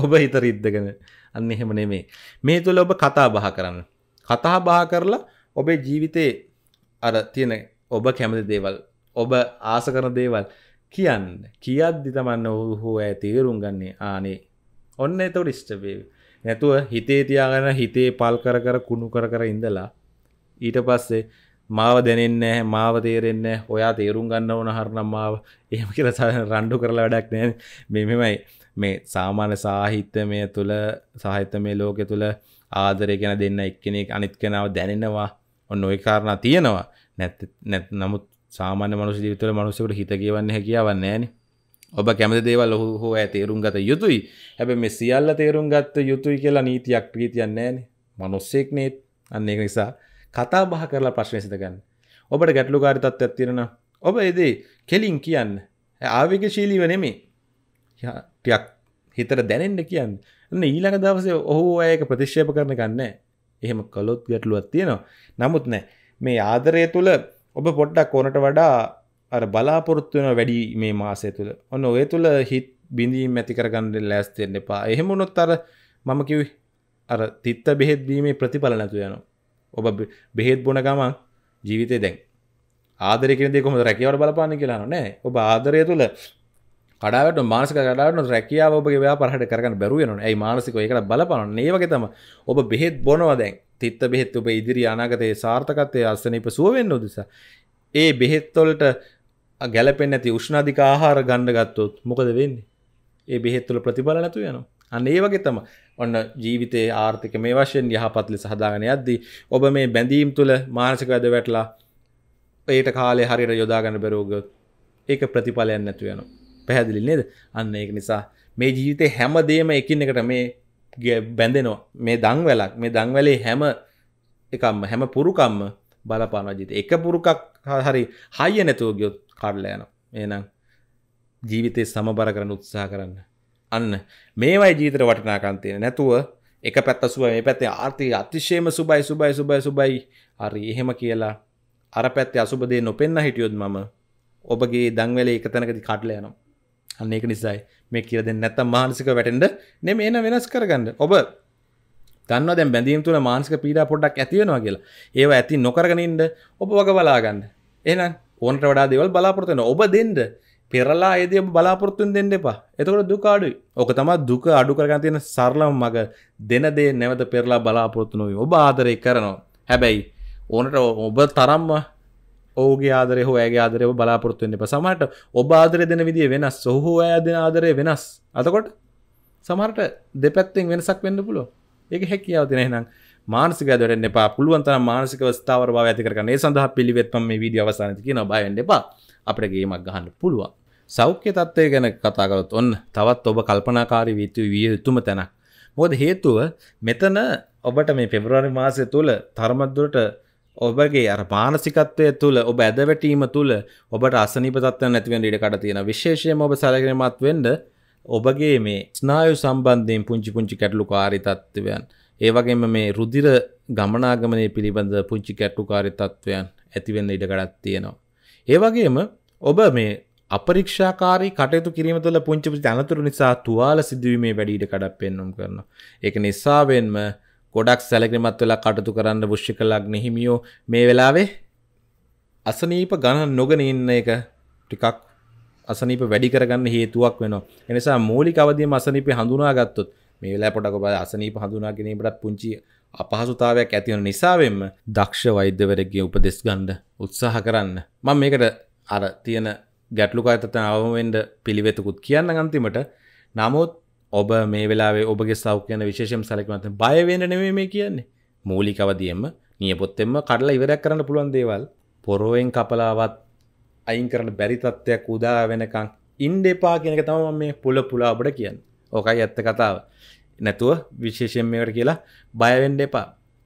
ඔබ හිත රිද්දගෙන අන්න එහෙම නෙමේ මේ තුළ ඔබ කතා බහ කරන්න කතා බා කරලා ඔබේ ජීවිතේ අර තියෙන ඔබ කැමති දේවල් ඔබ ආස කරන දේවල් කියන්න කියද්දි තමන්න ඔහු ඇතේරුම් ගන්නේ ආනේ ඔන්න එතව ඩිස්ටබේ නැතුව හිතේ තියාගන්න හිතේ පල් කර කර කුණු කර කර ඉඳලා ඊට පස්සේ මාව දැනෙන්න මාව තේරෙන්න ඔයා තේරුම් ගන්න ඕන හරනම් මාව එහම කියල රණ්ඩු කරලා වැඩක් නෑ මෙමමයි මේ සාමාන්‍ය සාහිත්‍ය මේ තුළ සාහිත්‍ය මේ ලෝකෙ තුළ ආදරය ගැන දෙන්න එක්කෙනෙක් අනිත් කෙනාව දැනෙනවා ඔන්න ඔය කාරණා තියෙනවා නැත් නමුත් සාමාන්‍ය මනුස ජීවිතවල මනුසකට හිත කියවන්න හැකියාවන්නේ නෑනේ ඔබ කැමති දේවල් ඔහු හෝ ඇ තේරුම් ගත යුතුයි හැබ මෙ සියල්ල තේරුම් ගත්ත යුතුයි කියලා නීතියක් ප්‍රීතියන්නේන මනුස්සෙක් නේත් අන්න එක නිසා කතා බහ කරලා ප්‍රශ්නය සිතගන්න ඔබට ගැටලු කාරිතත්වයක් තිරෙන ඔබ එදේ කෙලින් කියන්න ආවික ශීලීව නෙමේ ටයක් හිතර දැනෙන්ට කියන්න න්න ඊළඟ දවසේ ඔහු අයක ප්‍රතිශ්ෂේප කරන ගන්න එහෙම කලොත් ගැටලුවත් තියෙනවා නමුත් නෑ මේ ආදරය තුළ ඔබ පොඩ්ඩක් ඕනට වඩා අර බලාපොරොත්තු වෙන වැඩි මේ මාසය තුළ ඔන්න ඔය තුළ හිත් බිඳීම් ඇති කරගන්න ලෑස්තිෙන් එපා එහෙම නොත් අර මම කිව් අර තිත්ත බෙහෙත්දීමේ ප්‍රතිඵල නැතු යන ඔබ බෙහෙත් බොන ගමන් ජීවිතය දැන් ආදරකෙනදේ කොම රැකිවර බලපාන කියලා නෑ ඔබ ආදරය තුළ කඩාවට මානසික කඩාවට රැකියාව ඔබගේ ව්‍යාපාරයට කරගන්න බැරුව යනවා. ඒ මානසික ඒකට බලපාන. ඒ වගේ තමයි. ඔබ බෙහෙත් බොනවා දැන්. තිත්ත බෙහෙත් ඔබ ඉදිරි අනාගතයේ සාර්ථකත්වයේ අස්තනීප සුව වෙන්න උදෙසා. ඒ බෙහෙත් වලට ගැලපෙන් ඇති උෂ්ණධික ආහාර ගණ්ඩ ගත්තොත් මොකද වෙන්නේ ඒ බෙහෙත්තුල ප්‍රතිබල නැතු යන අන්න ඒ වගේ තම ඔන්න ජීවිතේ ආර්ථික මේ වශයෙන් යහපත්ලි සහදාගෙන යද්දී ඔබ මේ බැඳීම් තුළ මානසික ඇද වැටලා ඒට කාලේ හරිර යොදාගන්න බැරෝගොත් ඒක ප්‍රතිඵලයන් නැතු යන පැහැදිලි නේද අන්න ඒක නිසා මේ ජීවිතේ හැම දේම එකින් එකට මේ බැඳෙනවා මේ දංවැලක් මේ දංවැලේ හැම එකම්ම හැම පුරුකම්ම බලපානවා ජීවිතේ එක පුරුකක් හරි හයිය නැතුව ගියොත් කඩලයන ඒනම් ජීවිතය සමබර කරන උත්සාහ කරන්න අන්න මේවයි ජීතර වටිනාකන්තියෙන නැතුව එක පැත්ත සුව මේ පැත්තේ ආර්ථය අතිශයම සුබයි සුබයි සුබයි සුබයි හරි එහෙම කියලා අර පැත්තේ අසුබදේ නොපෙන්න්න හිටියොත් මම ඔබගේ දංවලේ එක තැනකති කටලයනම් අන්න ඒක නිසායි මේ කියර දෙ නැත මානසික වැටෙන්ට නෙම එන වෙනස් කරගන්න ඔබ දන්න දැ බැඳීම් තුළ මානසික පීඩා පොඩක් ඇතිවෙනවා කියලා ඒවා ඇති නොකරගනින්ට ඔබ වග බලාගන්න එනම් ඕන්ට වඩා දෙවල් බලාපොරතන ඔබ දෙන්ඩ පෙරලා අයදය බලාපොරත්තුන් දෙන්න එපා එතකොට දුකාඩු ඕක තමා දුක අඩු කරගන්න තියෙන සරලම් මග දෙනදේ නැවත පෙරලා බලාපොරත්තු නොවයි ඔබ ආදරය කරනවා හැබැයි ඕනට ඔබ තරම්ම ඕගේ ආදර හෝ ඇගේ ආදරය බලාපොරත්තුවෙන්න එප සමට ඔබ ආදරය දෙන විදිිය වෙනස් සොහෝ ඇදෙන ආදරය වෙනස් අතකොට සමහට දෙපැත්තෙන් වෙනසක් වෙන්න පුලො ඒක හැකියාව තින එනම් මානසික වැදට එපා පුළුවන්ත මානසික ස්ථාවර බව ඇති කරන ඒ සඳහා පිළිවෙත්ම මේ වීඩිය අවසානතික නොබයෙන් එපා අපට ගේමක් ගහන්න පුළුවන් සෞඛ්‍ය තත්ත්වය ගැන කතාකරත් ඔන්න තවත් ඔබ කල්පනාකාරී වීතු විය යුතුම තැනක් මොද හේතුව මෙතන ඔබට මේ පෙබරවාරි මාසය තුළ තර්මත්දුරට ඔබගේ අර පානසිකත්වය තුළ ඔබ ඇදවැටීම තුළ ඔබට අසනිපතත්ව නැතිවෙන් ඉඩකට තියෙන විශේෂයම ඔබ සැලගෙනමත් වෙන්ඩ ඔබගේ මේ ස්නායු සම්බන්ධයෙන් පුංචි පුංචි කැටලු කාරිතත්වයන් ඒවගේම මේ රුදිර ගමනාගමනය පිළිබඳ පුංචි කැට්ටුකාරි තත්ත්වයන් ඇතිවෙන්න ඉඩකඩත් තියෙනවා. ඒවගේම ඔබ මේ අපරික්ෂාකාරී කටයුතු කිරීම තුළ පුංචි තනතුරු නිසා තුවාල සිදුවීමේ වැඩීට කඩක් පෙන්නුම් කරන. ඒක නිසාවෙන්ම ගොඩක් සැලකිමත් වෙලා කටතු කරන්න පුෂ්ි කලක් නෙහිමියෝ මේ වෙලාවේ අසනීප ගණන් නොගෙන ඉන්න එක ටිකක් අසනීප වැඩි කරගන්න හේතුවක් වෙනවා. එනිසා මූලික අවදියම අසනීප හඳුනාගත්තොත් මේ වෙලා පොඩක බ අසනීප හඳුනා ගැනීමටත් පුංචි අපහසුතාවයක් ඇතිවන නිසාවෙන්ම දක්ෂ වෛද්‍යවරගේ උපදෙස් ගණ්ඩ උත්සාහ කරන්න. මං මේකට අර තියෙන ගැටලුකාතතන අවමෙන්ට පිළිවෙතකුත් කියන්න අන්තිමට නමුත් ඔබ මේ වෙලාේ ඔබගේ සෞඛ්‍යයන විශේෂම් සැලකමත බයවෙන්න නෙවේ මේ කියන්නේ මූලිකවදියම නියපොත්තෙම කඩලා ඉවරයක් කරන්න පුළුවන් දේවල් පොරෝයෙන් කපලාවත් අයින් කරන බැරිතත්වයක් උදා වෙනකං ඉන්ඩ එපා කියෙනක තම මේ පුල පුලා ඔබට කියන්න ඕකයි ඇත්ත කතාව නැතුව විශේෂයෙන් මේකට කියලා බයවෙන්ඩ එපා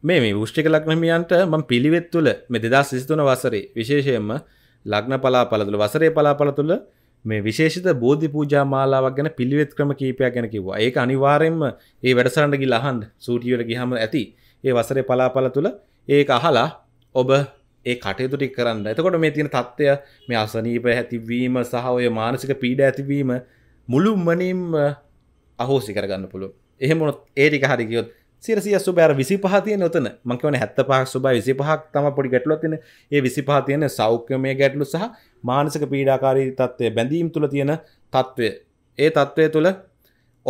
මේ මේ විෂ්ටික ලක්නමියන්ට ම පිළිවෙත් තුළ මෙ දෙදා සිස්තුන වසරේ විශේෂයෙන්ම ලග්න පලා පළතුළ වසරේ පලා පළතුළ මේ විශේෂත බෝධි පූජා මාලාවක් ගැන පිළිවෙත් ක්‍රම කීපයක් ගැන කිව්වා. ඒක අනිවාර්යෙන්ම ඒ වැඩසටහනට ගිහලා අහන්න. සූටියට ගිහම ඇති. ඒ වසරේ පලාපල තුල ඒක අහලා ඔබ ඒ කටයුතු ටික කරන්න. එතකොට මේ තියෙන தত্ত্বය මේ අසනීප ඇතිවීම සහ ඔය මානසික පීඩ ඇතිවීම මුළුමනින්ම අහෝසි කරගන්න පුළුව එහෙමොත් ඒටික හරිකියොත් සිරසිය සුබෑර විසි පහතිය නොතන මංකවන හැත්ත පහක් සුබයි විසි පහක් තම පොඩි ගැටලොතින ඒ විසි පහතියන සෞඛ්‍යමය ගැටලු සහ මානසික පීඩාකාරී තත්ත්වය බැඳීම් තුළ තියෙන තත්ත්වය ඒ තත්ත්වය තුළ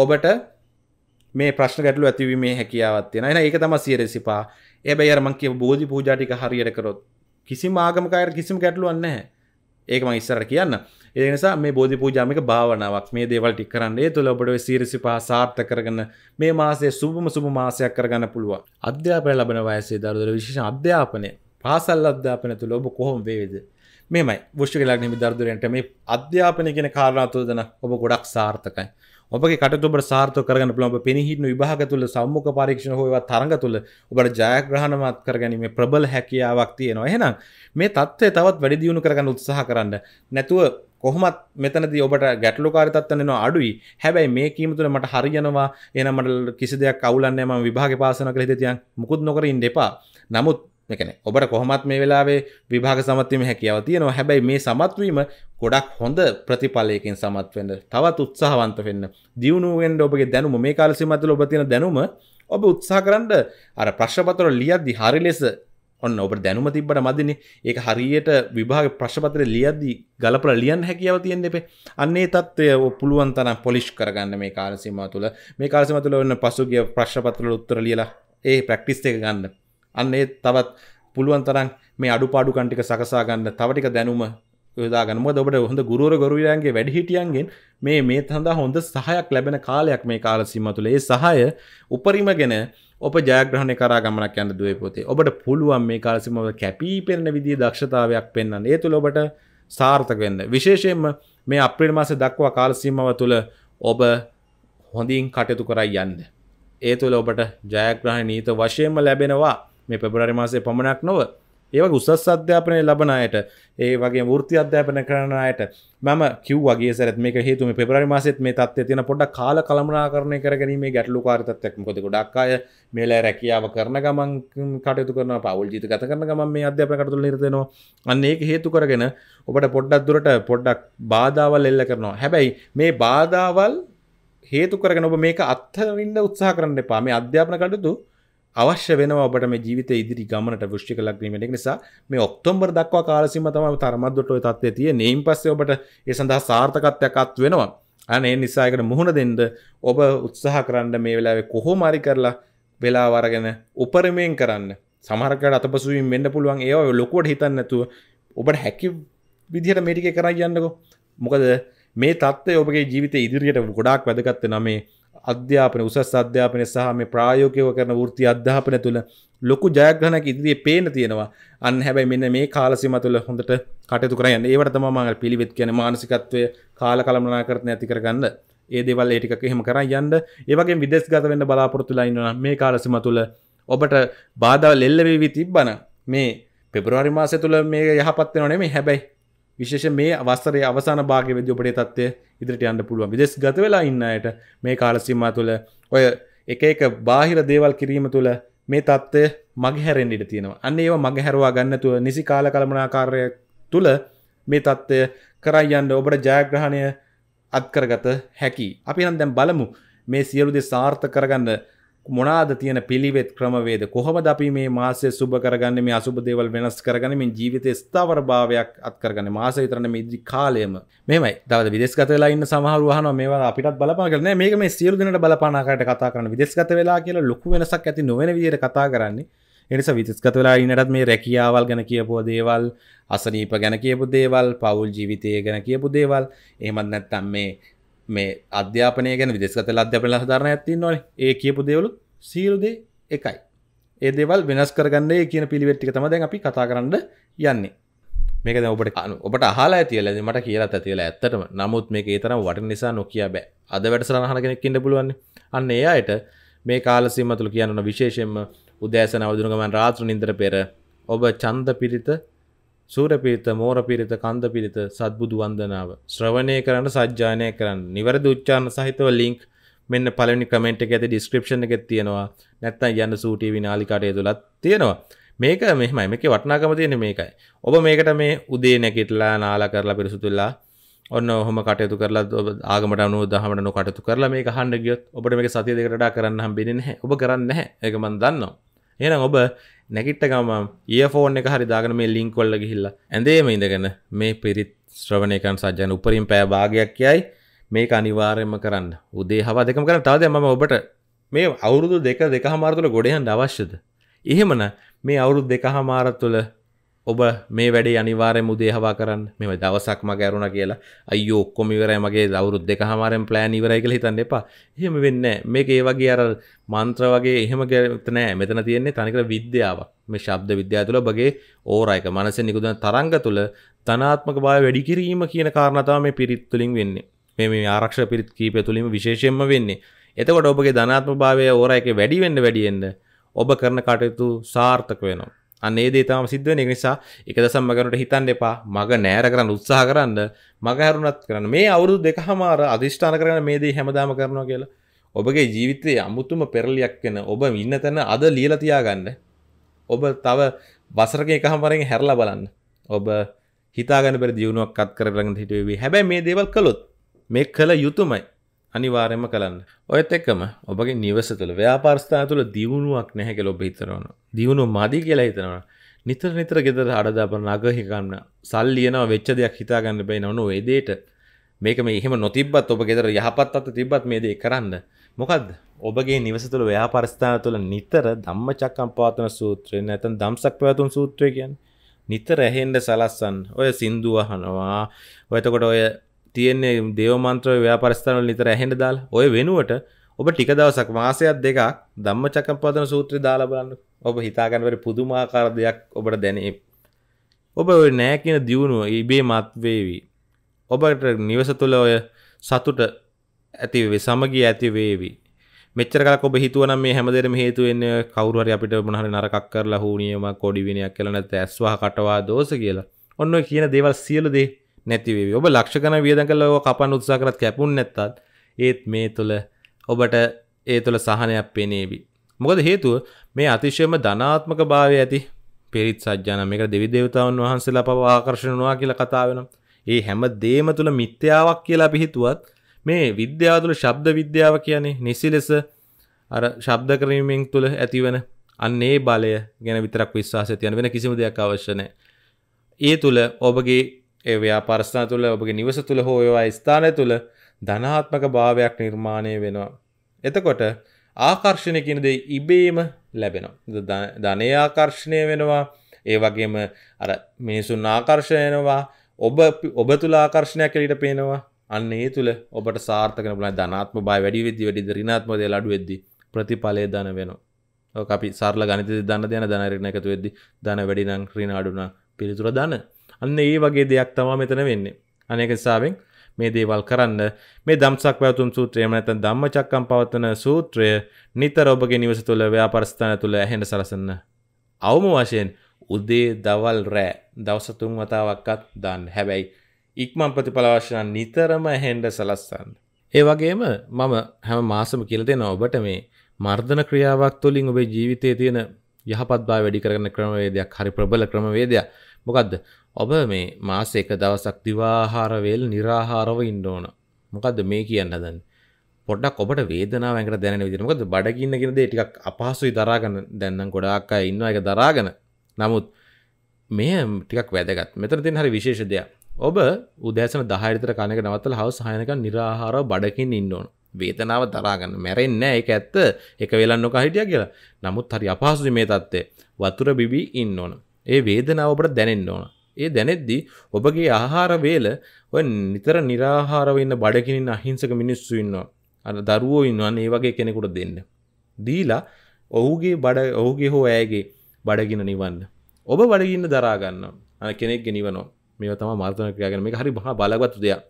ඔබට මේ ප්‍රශ්න ගැටලු ඇතිවීමේ හැකියාවත් තියෙන එන ඒක තම සියරසිපා එබැයි අරමං කිය බෝධි පූජාටික හරියට කරොත් කිසි මාගමකායට කිසිම ගැටලුවන්නේ නැහැ ඒක ම ඉස්සර කියන්න ඒනිසා මේ බෝධි පූජාමික භාවනාවක් මේ දේවල් ටික් කරන්නේ තුළ ඔබට සීරසි පහ සාර්ථ කරගන්න මේ මාසේ සුබම සුබ මාසයක් කරගන්න පුළුව අධ්‍යාපන ලබන වයසේ දරුදර විශේෂ අධ්‍යාපනය පාසල් අධ්‍යාපන තුළ ඔබ කොහොම වේද මෙමයි විෂ්ක ලක්නමි දර්දුරන්ට මේ අධ්‍යාපනය කෙන කාරණාතුදන ඔබ ගොඩක් සාර්ථකයි ඔබගේ කටතුබ සාර්ථක කරගන්න පුළුවන් ඔබ පෙනහිටන විභාග තුල සම්මුඛ පරීක්ෂණ හෝ ඒවා තරඟ තුල ඔබට ජයග්‍රහණමත් කරගැනීමේ ප්‍රබල හැකියාවක් තියෙනවා. එහෙනම් මේ தත්ත්වය තවත් වැඩි දියුණු කරගන්න උත්සාහ කරන්න. නැතුව කොහොමත් මෙතනදී ඔබට ගැටලුකාරී තත්ත්වයක් එනවා අඩුයි. හැබැයි මේ කීම තුල මට හරියනවා. එහෙනම් මට කිසි දෙයක් අවුලන්නේ නැහැ. මම විභාගේ පාස් වෙනවා කියලා හිතේ තියන් මුකුත් නොකර ඉන්න එපා. නමුත් මේකනේ ඔබට කොහොමත් මේ වෙලාවේ විභාග සමත්වීම හැකියාව තියෙනවා හැබැයි මේ සමත්වීම ගොඩක් හොඳ ප්‍රතිඵලයකින් සමත් වෙන්න තවත් උත්සාහවන්ත වෙන්න දියුණුව වෙන්න ඔබගේ දැනුම මේ කාල සීමා තුළ ඔබ තියෙන දැනුම ඔබ උත්සාහ කරන්න අර ප්‍රශ්නපත්‍ර ලියද්දි හරි ලෙස ඔන්න ඔබට දැනුම තිබ්බට මදිනේ ඒක හරියට විභාග ප්‍රශ්නපත්‍රය ලියද්දි ගලපලා ලියන්න හැකියාව තියෙන්න එපේ. අන්නේ தত্ত্বය පුළුවන් තරම් පොලිෂ් කරගන්න මේ කාල සීමාව තුළ. මේ කාල සීමාව තුළ ඔන්න පසුගිය ප්‍රශ්නපත්‍ර වල උත්තර ලියලා ඒ ප්‍රැක්ටිස් එක ගන්න. අන්නේ තවත් පුළුවන් තරන් මේ අඩු පාඩු කන්ටික සකසා ගන්න තවටික දැනුම යොදාගන්න මොකද ඔබට හොඳ ගුරුවර ගුරුවරයන්ගේ වැඩිහිටියන්ගෙන් මේ මේ සඳහා හොඳ සහයක් ලැබෙන කාලයක් මේ කාල සීමාව තුළ ඒ සහය උපරිමගෙන ඔබ ජයග්‍රහණය කරා ගමනක් යන්න දුවේ පොතේ ඔබට පුළුවන් මේ කාල සීමාව කැපී පෙනෙන විදිහේ දක්ෂතාවයක් පෙන්වන්න ඒ තුළ ඔබට සාර්ථක වෙන්න විශේෂයෙන්ම මේ අප්‍රේල් මාසේ දක්වා කාල සීමාව තුළ ඔබ හොඳින් කටයුතු කරයි යන්න ඒ තුළ ඔබට ජයග්‍රහණ නීත වශයෙන්ම ලැබෙනවා මේ පෙබරරි මාසේ පමණක් නොව ඒව උසස් අධ්‍යාපනය ලබනයට ඒ වගේ ෘති අධ්‍යාපන කරනයට මම කිව් වගේ සැත් මේ හේතුම පෙබරි මාසෙත් මේ තත්ය තියෙන පොඩ කාල කළමනා කරණය කරගැනීම ගැටලු කාර්තත්යක් කොතක ඩක්කාය මේල රැකියාව කරන ගමන් කටයුතු කරන පවල් ජීත ගත කරන ගම මේ අධ්‍යාපන කටතු නිර්දෙනවා අන්න ඒ හේතු කරගෙන ඔබට පොඩ්ඩක් දුරට පොඩ්ඩක් බාධාවල් එල්ල කරනවා හැබැයි මේ බාධාවල් හේතු කරගෙන ඔබ මේක අත්හරින්න උත්සාහ කරන්න එපා මේ අධ්‍යාපන කටයුතු අවශ්‍ය වෙන ඔබට මේ ජීවිත ඉදිරි ගමනට විෘෂ්ික ලක්වීමට නිසා මේ ඔක්තොම්බර් දක්වා කාලසිම තම තරමදොට තත්ව තිය නයිම් පස්සේ ඔබට ඒ සඳහා සාර්ථකත්යකත් වෙනවා අනේ නිසායකට මුහුණ දෙන්ඩ ඔබ උත්සාහ කරන්න මේ වෙලාවේ කොහෝ මරි කරලා වෙලා වරගෙන උපරමයෙන් කරන්න සමහරකට අතපසුවීම් වෙන්න පුළුවන් ඒ ලොකොට හිතන්නතුව ඔබට හැකි විදිහට මේටික කරයි යන්නකෝ මොකද මේ තත්ත්වය ඔබගේ ජීවිත ඉදිරියට ගොඩක් වැදගත්ත නමේ අධ්‍යාපන උසස් අධ්‍යාපනය සහ මේ ප්‍රායෝකයව කරන ෘති අධ්‍යාපන තුළ ලොකු ජයග්‍රහණක ඉදිරියේ පේන තියෙනවා අන්න හැබැයි මෙන්න මේ කාලසීම තුළ හොඳට කටයුතු කරන්න ඒවට තමයි මම පිළිවෙත් කියන්නේ මානසිකත්වය කාල කළමනාකරණය ඇති කරගන්න ඒ දේවල් ඒ ටිකක් එහෙම කරන් යන්න ඒ වගේම විදේශගත වෙන්න බලාපොරොත්තුලා ඉන්නවා මේ කාලසීම තුළ ඔබට බාධා ලෙල්ල වේවි තිබ්බන මේ පෙබරවාරි මාසය තුළ මේ යහපත් වෙනව නෙමෙයි හැබැයි විශේෂ මේ අවස්සරේ අවසාන භාග වෙද ඔබට තත්වය ඉදිරිට අන්න පුළුව විදෙස් ගත වෙලා ඉන්නයට මේ කාලසිම්මා තුළ ඔය එක එක බාහිර දේවල් කිරීම තුළ මේ තත්ත්වය මගහැරෙන් ඉට තියෙනවා අන්න ඒවා මගහැරවා ගන්නතුව නිසි කාල කළමනාකාරය තුළ මේ තත්ත්වය කරයියන්න ඔබට ජයග්‍රහණය අත්කරගත හැකි අපි නම් දැම් බලමු මේ සියලුදේ සාර්ථ කරගන්න මොනාද තියෙන පිළිවෙත් ක්‍රමවේද කොහොමද අපි මේ මාසය සුබ කරගන්නේ මේ අසුබ දේවල් වෙනස් කරගන්නේ මේ ජීවිතයේ ස්ථාවර භාවයක් අත්කරගන්නේ මාසය විතරනේ මේ කාලයම මෙහෙමයි දවද විදේශගත වෙලා ඉන්න සමහරව අහනවා මේවා අපිටත් බලපාන කරන්නේ මේක මේ සියලු දෙනාට බලපාන ආකාරයට කතා කරන විදේශගත වෙලා කියලා ලොකු වෙනසක් ඇති නොවන විදිහට කතා කරන්නේ එනිසා විදේශගත වෙලා ඉන්නටත් මේ රැකියාවල් ගැන කියපුව දේවල් අසනීප ගැන කියපු දේවල් පවුල් ජීවිතය ගැන කියපු දේවල් එහෙමත් නැත්නම් මේ මේ අධ්‍යාපනය ගැන විදෙස්කතල අධ්‍යාපන සධාරණ ඇතින් නොන ඒ කියපු දෙවලු සීරුදේ එකයි ඒ දෙවල් වෙනස් කරගන්න කියන පිළිවෙට්ටික තම දැන් අපි කතා කරන්න යන්නේ මේක ඔබට අනු ඔබට හලා ඇතියල මට කියලා ඇතිලා ඇත්තටම නමුත් මේ ඒතරම් වට නිසා නොකිය බෑ අද වැඩසරහන කෙනෙක්කින්න පුළුවන් අන්න ඒ අයට මේ කාලසිීමතුළ කියන්න විශේෂෙන්ම උදෑසන අවදුරගමන් රාත්‍රු නින්දර පෙර ඔබ චන්ද පිරිත සූරපිරිත මෝරපිරිත කන්දපිරිත සත්බුදු වන්දනාව ශ්‍රවණය කරන්න සජ්ජානය කරන්න නිවැරදි උච්චාරණ සහිතව ලින්ක් මෙන්න පළවෙනි කමෙන්ට් එක ඇති ඩිස්ක්‍රිප්ෂන් එකේ තියෙනවා නැත්නම් යන්න සූටී විනාලි කාටය තුලත් තියෙනවා මේක මෙහෙමයි මේකේ වටිනාකම තියෙන්නේ මේකයි ඔබ මේකට මේ උදේ නැගිටලා නාලා කරලා පිරිසුදුලා ඔන්න ඔහොම කටයුතු කරලා ඔබ ආගමට අනුව දහමට අනුව කටයුතු කරලා මේක අහන්න ගියොත් ඔබට මේක සතිය දෙකට වඩා කරන්න හම්බෙන්නේ නැහැ ඔබ කරන්නේ නැහැ ඒක මම දන්නවා එහෙනම් ඔබ නැකිට්ට ගමම් ඒ ෆෝන් එක හරි දාගන මේ ලිින් කොල්ල ගිහිල්ලා ඇඳේම ඉඳගෙන මේ පිරිත් ශ්‍රවණයකන් සජ්‍යන උපරින් පෑ භාගයක් යයි මේ අනිවාරයම කරන්න උදේ හවා දෙකම කර තවද ම ඔබට මේ අවුරුදු දෙක දෙක හමාරතුළ ගොඩයන් අවශ්‍යද. එහෙමන මේ අවුරුදු දෙක හමාරත් තුළ ඔබ මේ වැඩේ අනිවාරය මුදේහවා කරන්න මෙම දවසක් මග ඇරුණ කියලා අයි ඔක්කොමිවරය මගේ දවරුත් දෙක හමාරෙන් ප්ලෑන් ඉවරයි කළ හිතන්න එපා එහෙම වෙන්න මේක ඒ වගේ අර මන්ත්‍ර වගේ එහෙම ගැතනෑ මෙතන තියෙන්නේ තනිකර විද්‍යාවක් මේ ශබ්ද විද්‍යා තුළ බගේ ඕරයික මනස නිකුදන තරංග තුළ තනාත්මක බාය වැඩි කිරීම කියන කාරණතාව මේ පිරිත්තුලින් වෙන්නේ මේ මේ ආරක්ෂ පිරිත් කීපය තුළින් විශේෂයෙන්ම වෙන්නේ එතකොට ඔබගේ ධනාත්ම භාවය ඕරයක වැඩිවෙන්න වැඩියෙන්න්න ඔබ කරන කටයුතු සාර්ථක වෙනවා අන්නේ දේතම සිද්ධුවන නිසා එකද සම්මගනට හිතන් එපා මග නෑර කරන්න උත්සාහ කරන්න මග හැරුණත් කරන්න මේ අවුරුදු දෙක හමාර අධිෂ්ඨාන කරන මේදී හැමදාම කරනවා කියලා ඔබගේ ජීවිතයේ අමුතුම පෙරලියක් වෙන ඔබ ඉන්න තැන අද ලියලා තියාගන්න ඔබ තව වසරක එකහමරෙන් හැරලා බලන්න ඔබ හිතාගන්න පෙර දියුණුවක් අත් කරගන්න හිටුවේ හැබැයි මේ දේවල් කළොත් මේ කළ යුතුමයි අනිවාරයම කලන්න ඔයත් එක්කම ඔබගේ නිවස තුළ ව්‍යාපාර්ස්ථා තුළ දියුණුවක් නැහැකෙ ඔබ හිතරවන දියුණු මදි කියලා හිතනවා නිතර නිතර ගෙදර අඩදාපන අගහිකන්න සල්ලියනව වෙච්ච දෙයක් හිතාගන්න බැයි නොනු වේදේට මේක මේ එහෙම නොතිබ්බත් ඔබ ගෙදර යහපත් අත තිබ්බත් මේ දේ කරන්න මොකක්ද ඔබගේ නිවස තුළ ව්‍යාපාරස්ථාන තුළ නිතර ධම්ම චක්කම් පවත්වන සූත්‍රය නැතන් දම්සක් පැවතුන් සූත්‍රය කියන්නේ නිතර ඇහෙන්ඩ සලස්සන් ඔය සින්දු අහනවා ඔයතකොට ඔය තියන්නේ දේවමන්ත්‍ර ව්‍යාපරස්ථානවල නිතර ඇහෙන්න දාලා ඔය වෙනුවට ඔබ ටික දවසක් මාසයක් දෙකක් ධම්මචක්කපවත්තන සූත්‍රය දාලා බලන්න. ඔබ හිතා ගන්න බැරි පුදුමාකාර දෙයක් ඔබට දැනේ. ඔබ ඔය නෑ කියන දියුණුව ඉබේම අත්වේවි. ඔබට නිවස තුළ ඔය සතුට ඇති සමගිය ඇති වේවි. මෙච්චර කලක් ඔබ හිතුවනම් මේ හැමදේරම හේතු වෙන්නේ කවුරු හරි අපිට මොන හරි නරකක් කරලා හූනියමක් කොඩි විනයක් කියලා නැත්නම් ඇස්වහ කටවා දෝෂ කියලා. ඔන්න ඔය කියන දේවල් සියලු දේ නැතිවේ ඔබ ලක්ෂකන වියදන් කළ ඔ කපන් උත්සා කරත් කැපුන් නැත්තත් ඒත් මේ තුළ ඔබට ඒ තුළ සහනයක් පෙනේවි. මොකද හේතුව මේ අතිශයම ධනාත්මක භාවය ඇති පිරිත් සජ්ජාන මේක දෙවිදේවතාවන් වහන්සේලා පව ආකර්ශණවා කියලා කතා වෙනවා. ඒ හැම දේම තුළ මිත්‍යාවක් කියලා අපි හිතුවත් මේ විද්‍යාව තුළ ශබ්ද විද්‍යාව කියන්නේ නිසි ලෙස අර ශබ්ද කිරීමෙන් තුළ ඇතිවන අන්න ඒ බලය ගැන විතරක් විශ්වාසය තියන වෙන කිසිම දෙයක් අවශ්‍ය නැහැ. ඒ තුළ ඔබගේ ඒ ව්‍යාපර්ස්ථා තුළ ඔබගේ නිවස තුළ හෝයවා ස්ථානය තුළ ධනාත්මක භාවයක් නිර්මාණය වෙනවා. එතකොට ආකර්ෂණයකිනද ඉබේම ලැබෙනවා. ධනය ආකර්ෂණය වෙනවා ඒ වගේම අර මිනිසුන් ආකර්ෂයනවා ඔබ ඔබ තුළ ආකර්ෂණයක් කලට පේනවා අන්න ඒ තුළ ඔබට සාර්ථකන පුලන් ධනාත්ම බයි වැඩි වෙදදි වැඩි රිනාත්මදය ලඩු වෙද්දි ප්‍රතිඵලය දන වෙනවා. අපි සරල ගනිත දන්න යන ධනරන එකතු වෙද්දි දන වැඩිනං ක්‍රීනාඩුන පිළිතුර දන්න. අන්න ඒ වගේ දෙයක් තමා මෙතන වෙන්නේ අනේක නිසාවෙන් මේ දේවල් කරන්න මේ දම්සක් පැවතුම් සූත්‍රය එහෙම නැත්නම් ධම්මචක්කම් පවත්වන සූත්‍රය නිතර ඔබගේ නිවස තුළ ව්‍යාපාර ස්ථාන තුළ ඇහෙන්න සලසන්න අවම වශයෙන් උදේ දවල් රෑ දවස තුන් වතාවක්වත් දාන්න හැබැයි ඉක්මන් ප්‍රතිඵල අවශ්‍යන නිතරම ඇහෙන්න සලස්සන්න ඒ වගේම මම හැම මාසම කියලා දෙනවා ඔබට මේ මර්ධන ක්‍රියාවක් තුළින් ඔබේ ජීවිතයේ තියෙන යහපත් බව වැඩි කරගන්න ක්‍රමවේදයක් හරි ප්‍රබල ක්‍රමවේදයක් මොකද්ද ඔබ මේ මාස එක දවසක් දිවාහාරවේල් නිරාහාරව ඉන්න ඕන. මොකද්ද මේ කියන්න හදන්නේ? පොඩ්ඩක් ඔබට වේදනාව ඇඟට දැනෙන විදිහට. මොකද බඩගින්න කියන දේ ටිකක් අපහසුයි දරාගන්න. දැන් නම් ගොඩාක් අය ඉන්නවා ඒක දරාගෙන. නමුත් මේ ටිකක් වැදගත්. මෙතන තියෙන හරි විශේෂ දෙයක්. ඔබ උදෑසන 10 විතර කන එක නවත්තලා හවස 6 වෙනකන් නිරාහාරව බඩකින් ඉන්න ඕන. වේතනාව දරාගන්න මැරෙන්නේ ඒක ඇත්ත එක වෙලන්න නොකා හිටියා කියලා. නමුත් හරි අපහසුයි මේ தත්ත්වය. වතුර බිබී ඉන්න ඕන. ඒ වේදනාව ඔබට දැනෙන්න ඕන. ඒ දැනෙද්දී ඔබගේ ආහාර වේල ඔය නිතර निराහාරව ඉන්න බඩගිනින අහිංසක මිනිස්සු ඉන්නවා. අර දරුවෝ ඉන්නවනේ ඒ වගේ කෙනෙකුට දෙන්න. දීලා ඔහුගේ බඩ ඔහුගේ හෝ ඇයගේ බඩගින නිවන්න. ඔබ බඩගින්න දරා ගන්නවා. අර කෙනෙක් ගෙනිවනවා. මේවා තමයි මර්ධන ක්‍රියා කියන්නේ. මේක හරි මහා බලවත් දෙයක්.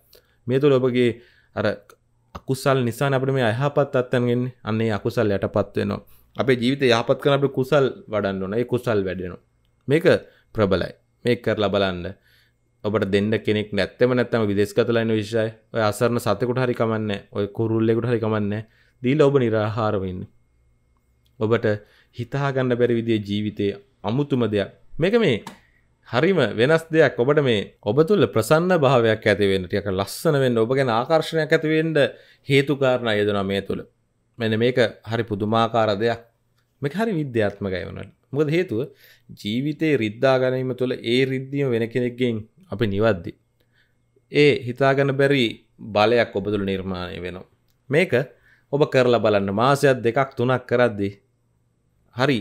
මේ තුළ ඔබගේ අර අකුසල් නිසා අපිට මේ අයහපත් අත්යන් ගෙන්නේ. අන්න ඒ අකුසල් යටපත් වෙනවා. අපේ ජීවිතය යහපත් කරන අපිට කුසල් වඩන්න ඕන. ඒ කුසල් වැඩෙනවා. මේක ප්‍රබලයි. මේ කරලා බලන්න ඔබට දෙන්න කෙනෙක් නැත්තම නැත්තම විදේශගතලයින විශ්ෂය ඔය අසරණ සතෙකුට හරි කමන්න ඔය කුරුල්ලෙකුට හරි කමන්න දීල ඔබ නිරාහාරවෙන්න ඔබට හිතාගන්න බැරි විදිය ජීවිතයේ අමුතුම දෙයක් මේක මේ හරිම වෙනස් දෙයක් ඔබට මේ ඔබ තුළ ප්‍රසන්න භාවයක් ඇතිවෙන්නට යක ලස්සන වෙන්න ඔබ ගැන ආකර්ශණයක් ඇතිවෙන්ට හේතුකාරණ යදනා මේ තුළ මෙන මේක හරි පුදුමාකාර දෙයක් මෙ හරි විද්‍යාත්මකය වනට මොකද හේතුව ජීවිතේ රිද්දා ගැනීම තුළ ඒ රිද්දීම වෙන කෙනෙක්ගෙන් අපි නිවද්දි. ඒ හිතාගන්න බැරි බලයක් ඔබතුළ නිර්මාණය වෙනවා. මේක ඔබ කරලා බලන්න මාසයක් දෙකක් තුනක් කරද්දි. හරි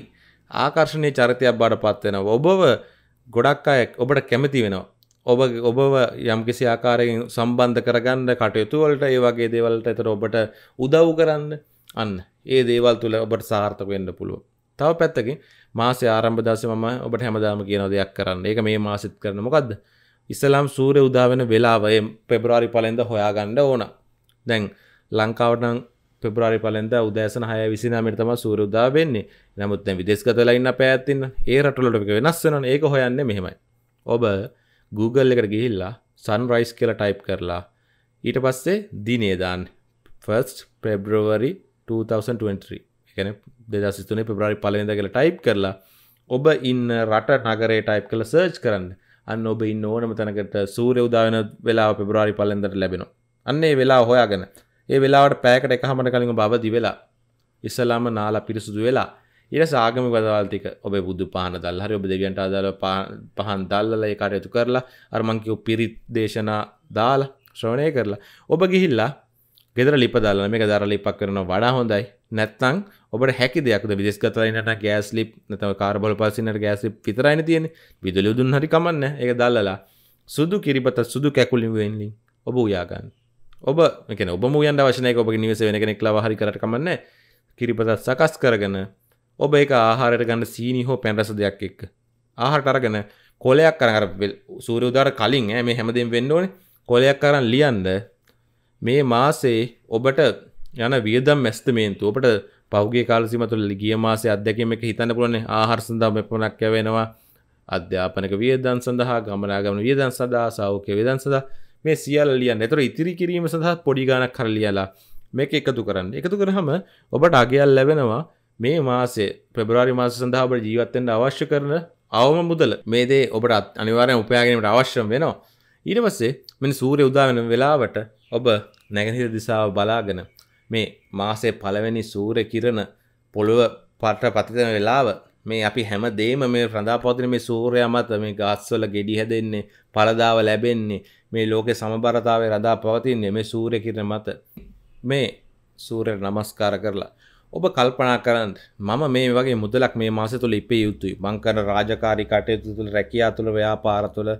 ආකර්ශණය චරිතයක් බාට පත්වෙන ඔබව ගොඩක් අයෙක් ඔබට කැමති වෙනවා. ඔබ ඔබව යම්කිසි ආකාරයෙන් සම්බන්ධ කරගන්න කටයුතුවලට ඒ වගේ දේවල්ට එතර ඔබට උදව් කරන්න අන්න ඒ දේවල් තුළ ඔබට සාර්ථක වෙන්න පුළුව. තව පැත්තකින් මාස ආරම්භ දවසේ මම ඔබට හැමදාම කියන දෙයක් කරන්න. ඒක මේ මාසෙත් කරන මොකද්ද? ඉස්ලාම් සූර්ය උදා වෙන වෙලාව ඒ පෙබරවාරි පළවෙනිදා හොයාගන්න ඕන. දැන් ලංකාවට නම් පෙබරවාරි පළවෙනිදා උදෑසන 6:29ට තමයි සූර්ය උදා වෙන්නේ. නමුත් දැන් විදේශගත වෙලා ඉන්න පැයත් ඉන්න ඒ රටවලට මේක වෙනස් වෙනවනේ. ඒක හොයන්නේ මෙහෙමයි. ඔබ Google එකට ගිහිල්ලා sunrise කියලා type කරලා ඊට පස්සේ දිනේ දාන්න. 1st February 2023. ඒ කියන්නේ දෙදස්තුනේ පෙබරි පලවෙද කියලා ටයිප් කරලා ඔබ ඉන්න රට නගරේ ටයිප් කළ සර්ච් කරන්න අන්න ඔබ ඉන්න ඕනම තැනකට සූරය උදාවන වෙලා පෙබරාරි පලෙන්දට ලැබෙනවා අන්නේ වෙලා හොයාගෙන ඒ වෙලාට පෑකට එකහමට කලින් බවදි වෙලා ඉස්සලාම නාලා පිරිසුදු වෙලා ඉර සාගම ගදවල්තික ඔබ බුදු පාන දල්හරි ඔබ දෙවියන්ට අදාල පහන් දල්ල ඒ කටයුතු කරලා අර්මංකිව පිරිත් දේශනා දාලා ශ්‍රවණය කරලා ඔබ ගිහිල්ලා ගෙදර ලිප දාලන මේ දර ලිපක් කරන වඩා හොඳයි නැත්තං ඔබට හැකි දෙයක්ද විදෙස් කතරයිනට ගෑස්ලිප් නතව කාරබල පසිනට ගෑස්ලිප් විතරයින තියෙන විදුලි දුන් හරි කමන්න ඒක දල්ලලා සුදු කිරිපත සුදු කැකුලින් වෙන්ලින් ඔබ උයාගන්න ඔබ එක ඔබ මුයන් වශනය ඔබ නිවස වෙන කෙනෙක් ලවහරි කරට කමන්න කිරිපතත් සකස් කරගන ඔබ එක ආහාරයට ගන්න සීනි හෝ පැන්රස දෙයක් එක් ආහට අරගන කොලයක් කරර සූරෝදාර කලින් ඇ මේ හැමදෙන් වෙන්නඕන කොලයක් කරන්න ලියන්ද මේ මාසේ ඔබට යන වියදම් මැස්තමේන්තු ඔබට පෞගේ කාලසිම තුළ ගිය මාසේ අධ්‍යක්ීම එක හිතන්න පුළුවන් ආහාර සඳහා මෙපමණක් යැවෙනවා අධ්‍යාපනක වියදන් සඳහා ගමනාගමන වියදන් සඳහා සෞඛ්‍ය වියදන් සඳහා මේ සියල්ල ලියන්න. ඒතර ඉතිරි කිරීම සඳහා පොඩි ගණක් කරලා ලියලා මේක එකතු කරන්න. එකතු කරාම ඔබට අගයක් ලැබෙනවා මේ මාසේ පෙබරවාරි මාස සඳහා ඔබට ජීවත් වෙන්න අවශ්‍ය කරන අවම මුදල. මේ දේ ඔබට අනිවාර්යෙන් උපයා ගැනීමට අවශ්‍ය වෙනවා. ඊට පස්සේ මෙන්න සූර්ය උදා වෙන වෙලාවට ඔබ නැගෙනහිර දිසාව බලාගෙන මේ මාසේ පළවෙනි සූර කිරණ පොළොව පට පතිතන වෙලාව මේ අපි හැම දේම මේ ප්‍රධාපතින මේ සූරය මත මේ ගස්වල ගෙඩි හැදෙන්නේ පලදාව ලැබෙන්නේ මේ ලෝකෙ සමබරතාවේ රදා පවතින්නේ මේ සූරය කිරණ මත මේ සූරයට නමස්කාර කරලා ඔබ කල්පනා කරන්න මම මේ වගේ මුදලක් මේ මාස තුළ ඉපේ යුතුයි මංකර රාජකාරි කටයුතු තුළ රැකයා තුළ ව්‍යාපාර තුළ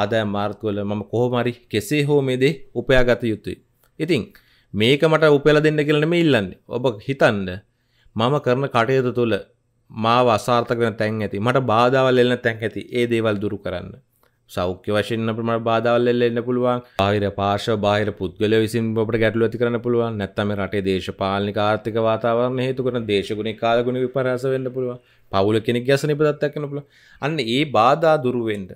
ආදාය මාර්ගවල මම කොහොමරි කෙසේ හෝ මේ දේ උපයාගත යුතුයි. ඉතින් මේක මට උපයලා දෙන්න කියලා නෙමෙයි ඉල්ලන්නේ. ඔබ හිතන්න මම කරන කටයුතු තුළ මාව අසාර්ථක වෙන තැන් ඇති. මට බාධාවල් එල්ලෙන තැන් ඇති. ඒ දේවල් දුරු කරන්න. සෞඛ්‍ය වශයෙන් අපිට මට බාධාවල් එල්ලෙන්න පුළුවන්. බාහිර පාර්ශ්ව බාහිර පුද්ගලයෝ විසින් අපට ගැටලු ඇති කරන්න පුළුවන්. නැත්නම් මේ රටේ දේශපාලනික ආර්ථික වාතාවරණ හේතු කරන දේශගුණික කාලගුණික විපරාස වෙන්න පුළුවන්. පවුල කෙනෙක් ගැසෙන ඉපදත්තක් වෙන්න පුළුවන්. අන්න ඒ බාධා දුරු වෙන්න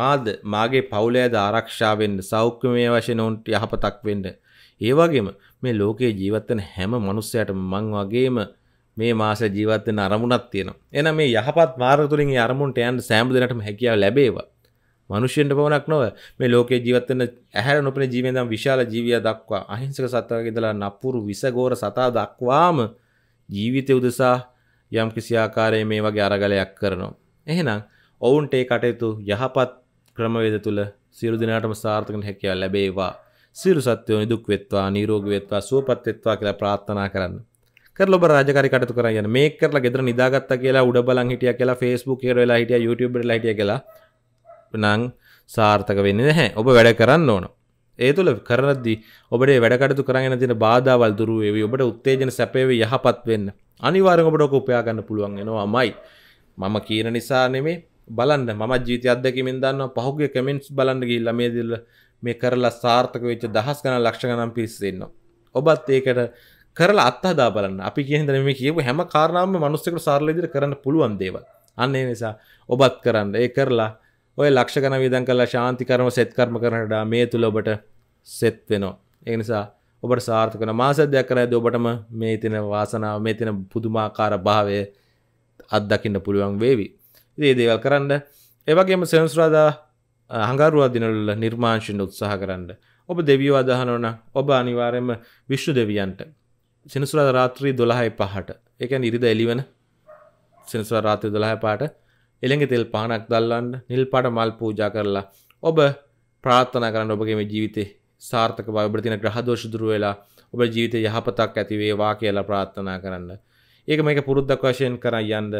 මාද මාගේ පවුලෑද ආරක්ෂාවෙන්ට සෞඛ්‍යමය වශයෙන් ඔවුන්ට යහපතක් වෙන්න ඒ වගේම මේ ලෝකේ ජීවත් වෙන හැම මනුස්සයටම මං වගේම මේ මාස ජීවත් වෙන අරමුණක් තියෙනවා. එහෙනම් මේ යහපත් මාර්ග තුලින් ඒ අරමුණට යන්න සෑම දිනකටම හැකියාව ලැබේවා. මනුෂ්‍යයන්ට පමණක් නොව මේ ලෝකේ ජීවත් වෙන ඇහැර නොපෙනෙන ජීවයන් දම් විශාල ජීවිය දක්වා අහිංසක සත්වගේ ඉඳලා නපුරු විසගෝර සතා දක්වාම ජීවිතය උදෙසා යම් කිසි ආකාරයේ මේ වගේ අරගලයක් කරනවා. එහෙනම් ඔවුන්ට ඒ කටයුතු යහපත් ක්‍රමවේද තුළ සියලු දිනාටම සාර්ථකන හැකියාව ලැබේවා. සිරු සත්‍යෝ නිදුක් වෙත්වා නිරෝගී වෙත්වා සුවපත් වෙත්වා කියලා ප්‍රාර්ථනා කරන්න. කරලා ඔබ රාජකාරී කටයුතු කරන් යන මේක කරලා ගෙදර නිදාගත්තා කියලා උඩ බලන් හිටියා කියලා Facebook එකේ වෙලා හිටියා YouTube එකේ වෙලා හිටියා කියලා නම් සාර්ථක වෙන්නේ නැහැ. ඔබ වැඩ කරන්න ඕන. ඒ තුළ කරනද්දී ඔබට වැඩ කටයුතු කරගෙන තියෙන බාධාවල් දුරු වේවි. ඔබට උත්තේජන සැපේවි යහපත් වෙන්න. අනිවාර්යෙන් ඔබට ඔක උපයා ගන්න පුළුවන් වෙනවාමයි. මම කියන නිසා නෙමෙයි බලන්න මම ජීවිතය අත්දැකීමෙන් දන්නවා පහුගිය කමෙන්ට්ස් බලන්න ගිහිල්ලා මේ දිල්ල මේ කරලා සාර්ථක වෙච්ච දහස් ගන ලක්ෂ ගනම් පිස්සෙන්නවා. ඔබත් ඒකට කරලා අත්හදා බලන්න අපි කියහදන මේ කියපු හැම කාරණාම මනුස්සකට සාරලදිර කරන්න පුළුවන් දේව. අන්න ඒ නිසා ඔබත් කරන්න ඒ කරලා ඔය ලක්ෂ ගන විදන් කලා ශාන්තිකරම සෙත්කර්ම කරනට මේ තුළ ඔබට සෙත් වෙනවා. ඒ නිසා ඔබට සාර්ථකන මාසදයක් කර ඇද ඔබටම මේ තින වාසනාව මේ තින පුදුමාකාර භාවය අත්දකින්න පුළුවන් වේවි. ඉදේ දේවල් කරන්න ඒවගේම සෙන්ස්රාදා හඟරුවා දිනවල නිර්මාංශෙන් උත්සාහ කරන්න. ඔබ දෙවියෝ අදහනවන ඔබ අනිවාර්යයෙන්ම විශ්ව දෙවියන්ට සෙනසුරාදා රාත්‍රී 12:05ට ඒ කියන්නේ ඉරිදා එළිවෙන සෙනසුරාදා රාත්‍රී 12:05ට එළඟ තෙල් පහනක් දැල්වන්න නිල් පාට මල් පූජා කරලා ඔබ ප්‍රාර්ථනා කරන්න ඔබගේ මේ ජීවිතේ සාර්ථක බව ඔබට තියෙන ග්‍රහ දෝෂ දුරු වෙලා ඔබේ ජීවිතේ යහපතක් ඇති වේවා කියලා ප්‍රාර්ථනා කරන්න. ඒක මේක පුරුද්දක් වශයෙන් කරන් යන්න.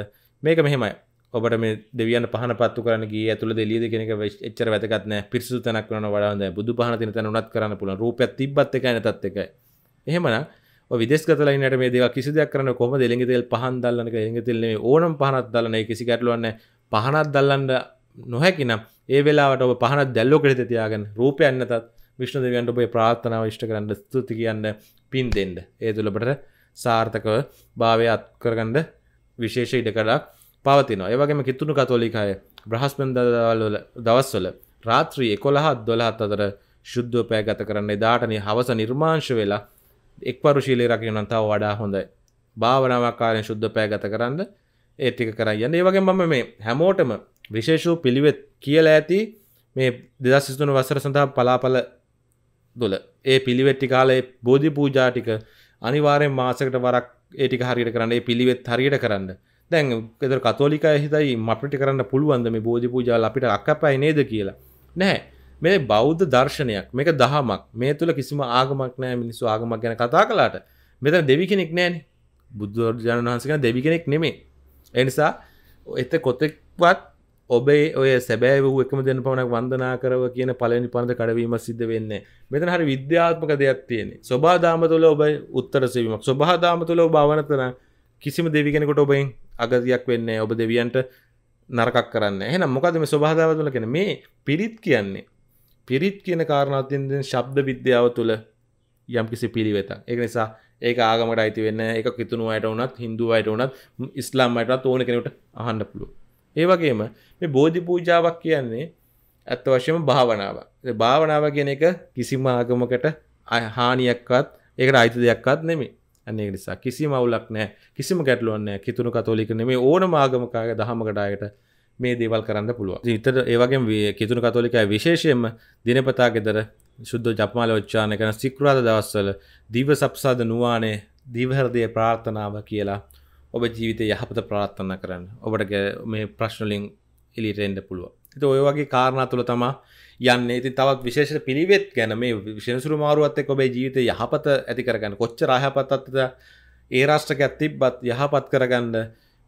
මේක මෙහෙමයි. ඔබට මේ දෙවියන් පහන පත්තු කරන ගේ ඇතුළ දෙලියද කෙනෙක එච්චර වැදගත්න පිරිසු තැනක් කරන වඩාද බුදු පහන තින තැන උනත් කරන්න පුළන් රූපයක් තිබත් එක නැතත් එකයි එහෙමන විදෙස්කතලයිනට මේ දෙව කිසි දෙයක් කරන කොම දෙළඟ තෙල් පහන් දල්ලනක එළඟ තෙල්ලේ ඕනම් පහනත් දල්ලන කිසි ගැටලුවන්න පහනත් දල්ලන්ඩ නොහැකිනම් ඒ වෙලාට ඔබ පහනත් දැල්ලෝ කෙත තියාගෙන රූපයන්නතත් විශ්ණ දෙවියන්ට ඔබේ ප්‍රාත්ථනාව විෂ්ට කරන්න ස්තුති කියන්න පින් දෙෙන්ඩ ඒ තුළබට සාර්ථකව භාවය අත්කරගඩ විශේෂ ඉඩ කඩක් පවතිනවා ඒවගේම කිතුුණු කතෝලිකාය බ්‍රහස්පන්දවල්ල දවස්වල රාත්‍රී එකොළහත් දොළහත් අතර ශුද්ධ පෑ ගත කරන්න දාටනය හවස නිර්මාංශ වෙලා එක් පරුශීලේ රකිනන් තව වඩා හොඳයි භාවනාවකාරයෙන් ශුද්ධ පෑ ගත කරන්න ඒටික කරන්න යන්න ඒවගේ මම මේ හැමෝටම විශේෂූ පිළිවෙත් කියල ඇති මේ දෙදස්සිතුන වසර සඳහා පලාපල දොල ඒ පිළිවෙට්ටි කාලේ බෝධි පූජාටික අනිවාරයෙන් මාසකට වරක් ඒටික හරියට කරන්න පිළිවෙත් හරියට කරන්න දැන් ෙදර කතෝලික හිතයි මපිට කරන්න පුළුවන්ද මේ බෝධි පූජාල අපිට අක්කපයි නේද කියලා නැහැ මේ බෞද්ධ දර්ශනයක් මේක දහමක් මේ තුළ කිසිම ආගමක් නෑ මිනිස්සු ආගමක් ගැන කතා කලාට මෙත දෙවි කෙනෙක් නෑන බුද්ධෝර්ජාණන් වහන්සක දෙවි කෙනෙක් නෙමේ එනිසා එත කොතෙක්වත් ඔබේ ඔය සැබෑ වූ එකම දෙන පවනක් වන්දනා කරව කියන පලනි පනඳ කඩවීම සිද්ධ වෙන්නේ මෙතන හරි විද්‍යාත්මක දෙයක් තියෙනෙ ස්වබාදාම තුළ ඔබ උත්තර සවීමක් ස්වබාදාම තුළ භාවනතන කිසිම දෙවි කෙනෙකොට ඔබයින් අගතියක් වෙන්නේ ඔබ දෙවියන්ට නරකක් කරන්න එහෙනම් මොකද මේ ස්වභාදාව තුළ කියන මේ පිරිත් කියන්නේ පිරිත් කියන කාරණාත්යෙන් ශබ්ද විද්‍යාව තුළ යම්කිසි පිළිවෙතක් ඒක නිසා ඒක ආගමට අයිති වෙන්න එක කිතුුණු අයට වනත් හින්දු අයට වනත් ඉස්ලාම් අයටත් ඕන කෙනට අහන්න පුළුව ඒ වගේම මේ බෝධි පූජාවක් කියන්නේ ඇත්ත වශයම භාවනාව භාවනාව කියන එක කිසිම ආගමකට හානියක්වත් ඒකට අයිති දෙයක්වත් නෙමේ ඇන්නේ නිසා කිසි මවුලක් නෑ කිසිම ගැටලුවන්න කිතුුණු කතෝලික නෙමේ ඕන ආගමකාග දහමකටායට මේ දේවල් කරන්න පුළුව ඉතට ඒවගේ වේ කිතුුණු කතෝලිකයි විශේෂයෙන්ම දිනපතා ගෙදර ශුද්ධ ජපමාල ඔච්චාන කරන සික්රාද දවස්සල දීව සප්සාද නවානේ දීවහරදය ප්‍රාර්ථනාව කියලා ඔබ ජීවිතය යහපත ප්‍රාර්ථන කරන්න ඔබට මේ ප්‍රශ්නලින් එලිටෙන්ඩ පුළුව එත ඔය වගේ කාරණා තුළ තමා යන්න ඉති තවත් විශේෂ පිළිවෙත් ගැන මේ විශෂසුරු මාරුවත්තෙ ඔබේ ජීවිත යහපත ඇති කරගන්න කොච්ච රහපත්තත්ද ඒ රාෂ්ටකයක් තිබ්බත් යහපත් කරගන්න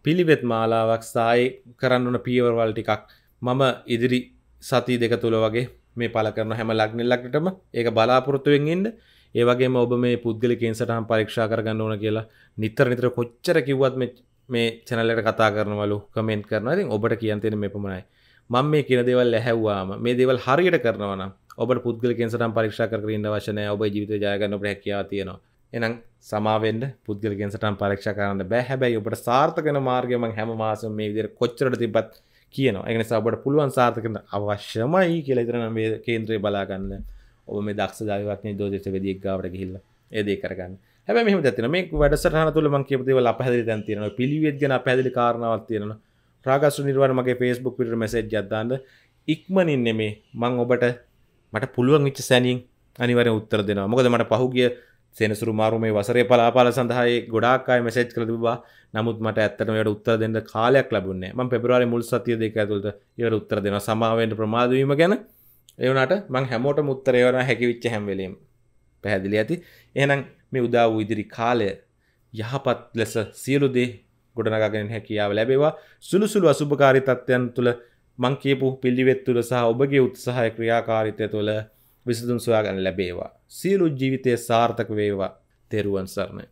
පිළිවෙත් මාලාවක් සායි කරන්න වන පියවරවල් ටිකක් මම ඉදිරි සති දෙක තුළ වගේ මේ පල කරන හැම ලක්නෙල්ලක්ටම ඒක බලාපොරොත්තුවෙන් ඉන්න ඒවගේ ඔබ මේ පුද්ගලිකෙන් සටහම් පරීක්ෂා කරගන්න ඕන කියලා නිතර නිතර කොච්චර කිව්වත් මේ චැනලට කතා කරනවලු කමෙන්ට් කරන ඉතින් ඔබට කියන්තෙන මේ පමණයි මං මේ කියන දෙවල් ඇහැවවාම මේ දෙවල් හරියට කරනවන ඔබ පුද්ගල කෙන්සටම් පරික්ෂ කර ඉන්න වශනය ඔබ ජීවිත ජයගන්න ප්‍රැකියා තියෙනවා එනම් සමාවෙන්ට පුද්ගල කෙන්සටම් පරක්ෂ කරන්න බැහැබැයි ඔබට සාර්ථකන මාර්ගයම හැම මාසම මේ විදිර කොච්චරට තිබත් කියනවා එනිස ඔබට පුළුවන් සාර්ථකන අවශ්‍යමයි කියල ඉතරන මේ කේන්ද්‍රය බලාගන්න ඔබ මේ දක්ෂ ජයවක්න දෝදෙට වෙදියක් ගාවට ගහිල්ල ඒදේ කරගන්න හැම මෙම තන මේ වැඩසටහන තුළ මං කියපතිව අපහැදිලි තැන් තියෙනවා පිළිවෙත්ගෙන පැදිලි කාරණාවක් තියෙනවා රාගස්සු නිර්වර මගේ ෆේස්බුක් පිට මැසේජ් ජත්දාන්න ඉක්මනින් නෙමේ මං ඔබට මට පුළුවන් විච්ච සැනින් අනිවර උත්තර දෙනවා මොකද මට පහුගිය සෙනසුරු මාරුමේ වසරේ පලාපාල සඳහායි ගොඩාක්කායි මසේච් කරතිබා නමුත් මට ඇත්තන වැට උත්තර දෙන්න කාලයක් ලැබුණේ ම පෙබරවාරි මුල් සතිය දෙක ඇතුළට ඉවර උත්තර දෙෙන සමාවෙන්ට ප්‍රමාදවීම ගැන එවනට මං හැමෝට මුත්තරයවන හැකිවිච්ච හැම්වලීම පැහැදිලි ඇති එහනම් මේ උදා වූ ඉදිරි කාලය යහපත් ලෙස සියලුදේ ගොඩනගගෙන හැකියාව ලැබේවා සුළුසුළු අසුභකාරී තත්ත්වයන් තුළ මං කියපු පිළිවෙත් තුළ සහ ඔබගේ උත්සාහය ක්‍රියාකාරීත්වය තුළ විසඳුම් සොයාගන්න ලැබේවා. සියලු ජීවිතයේ සාර්ථක වේවා. තෙරුවන් සරණයි.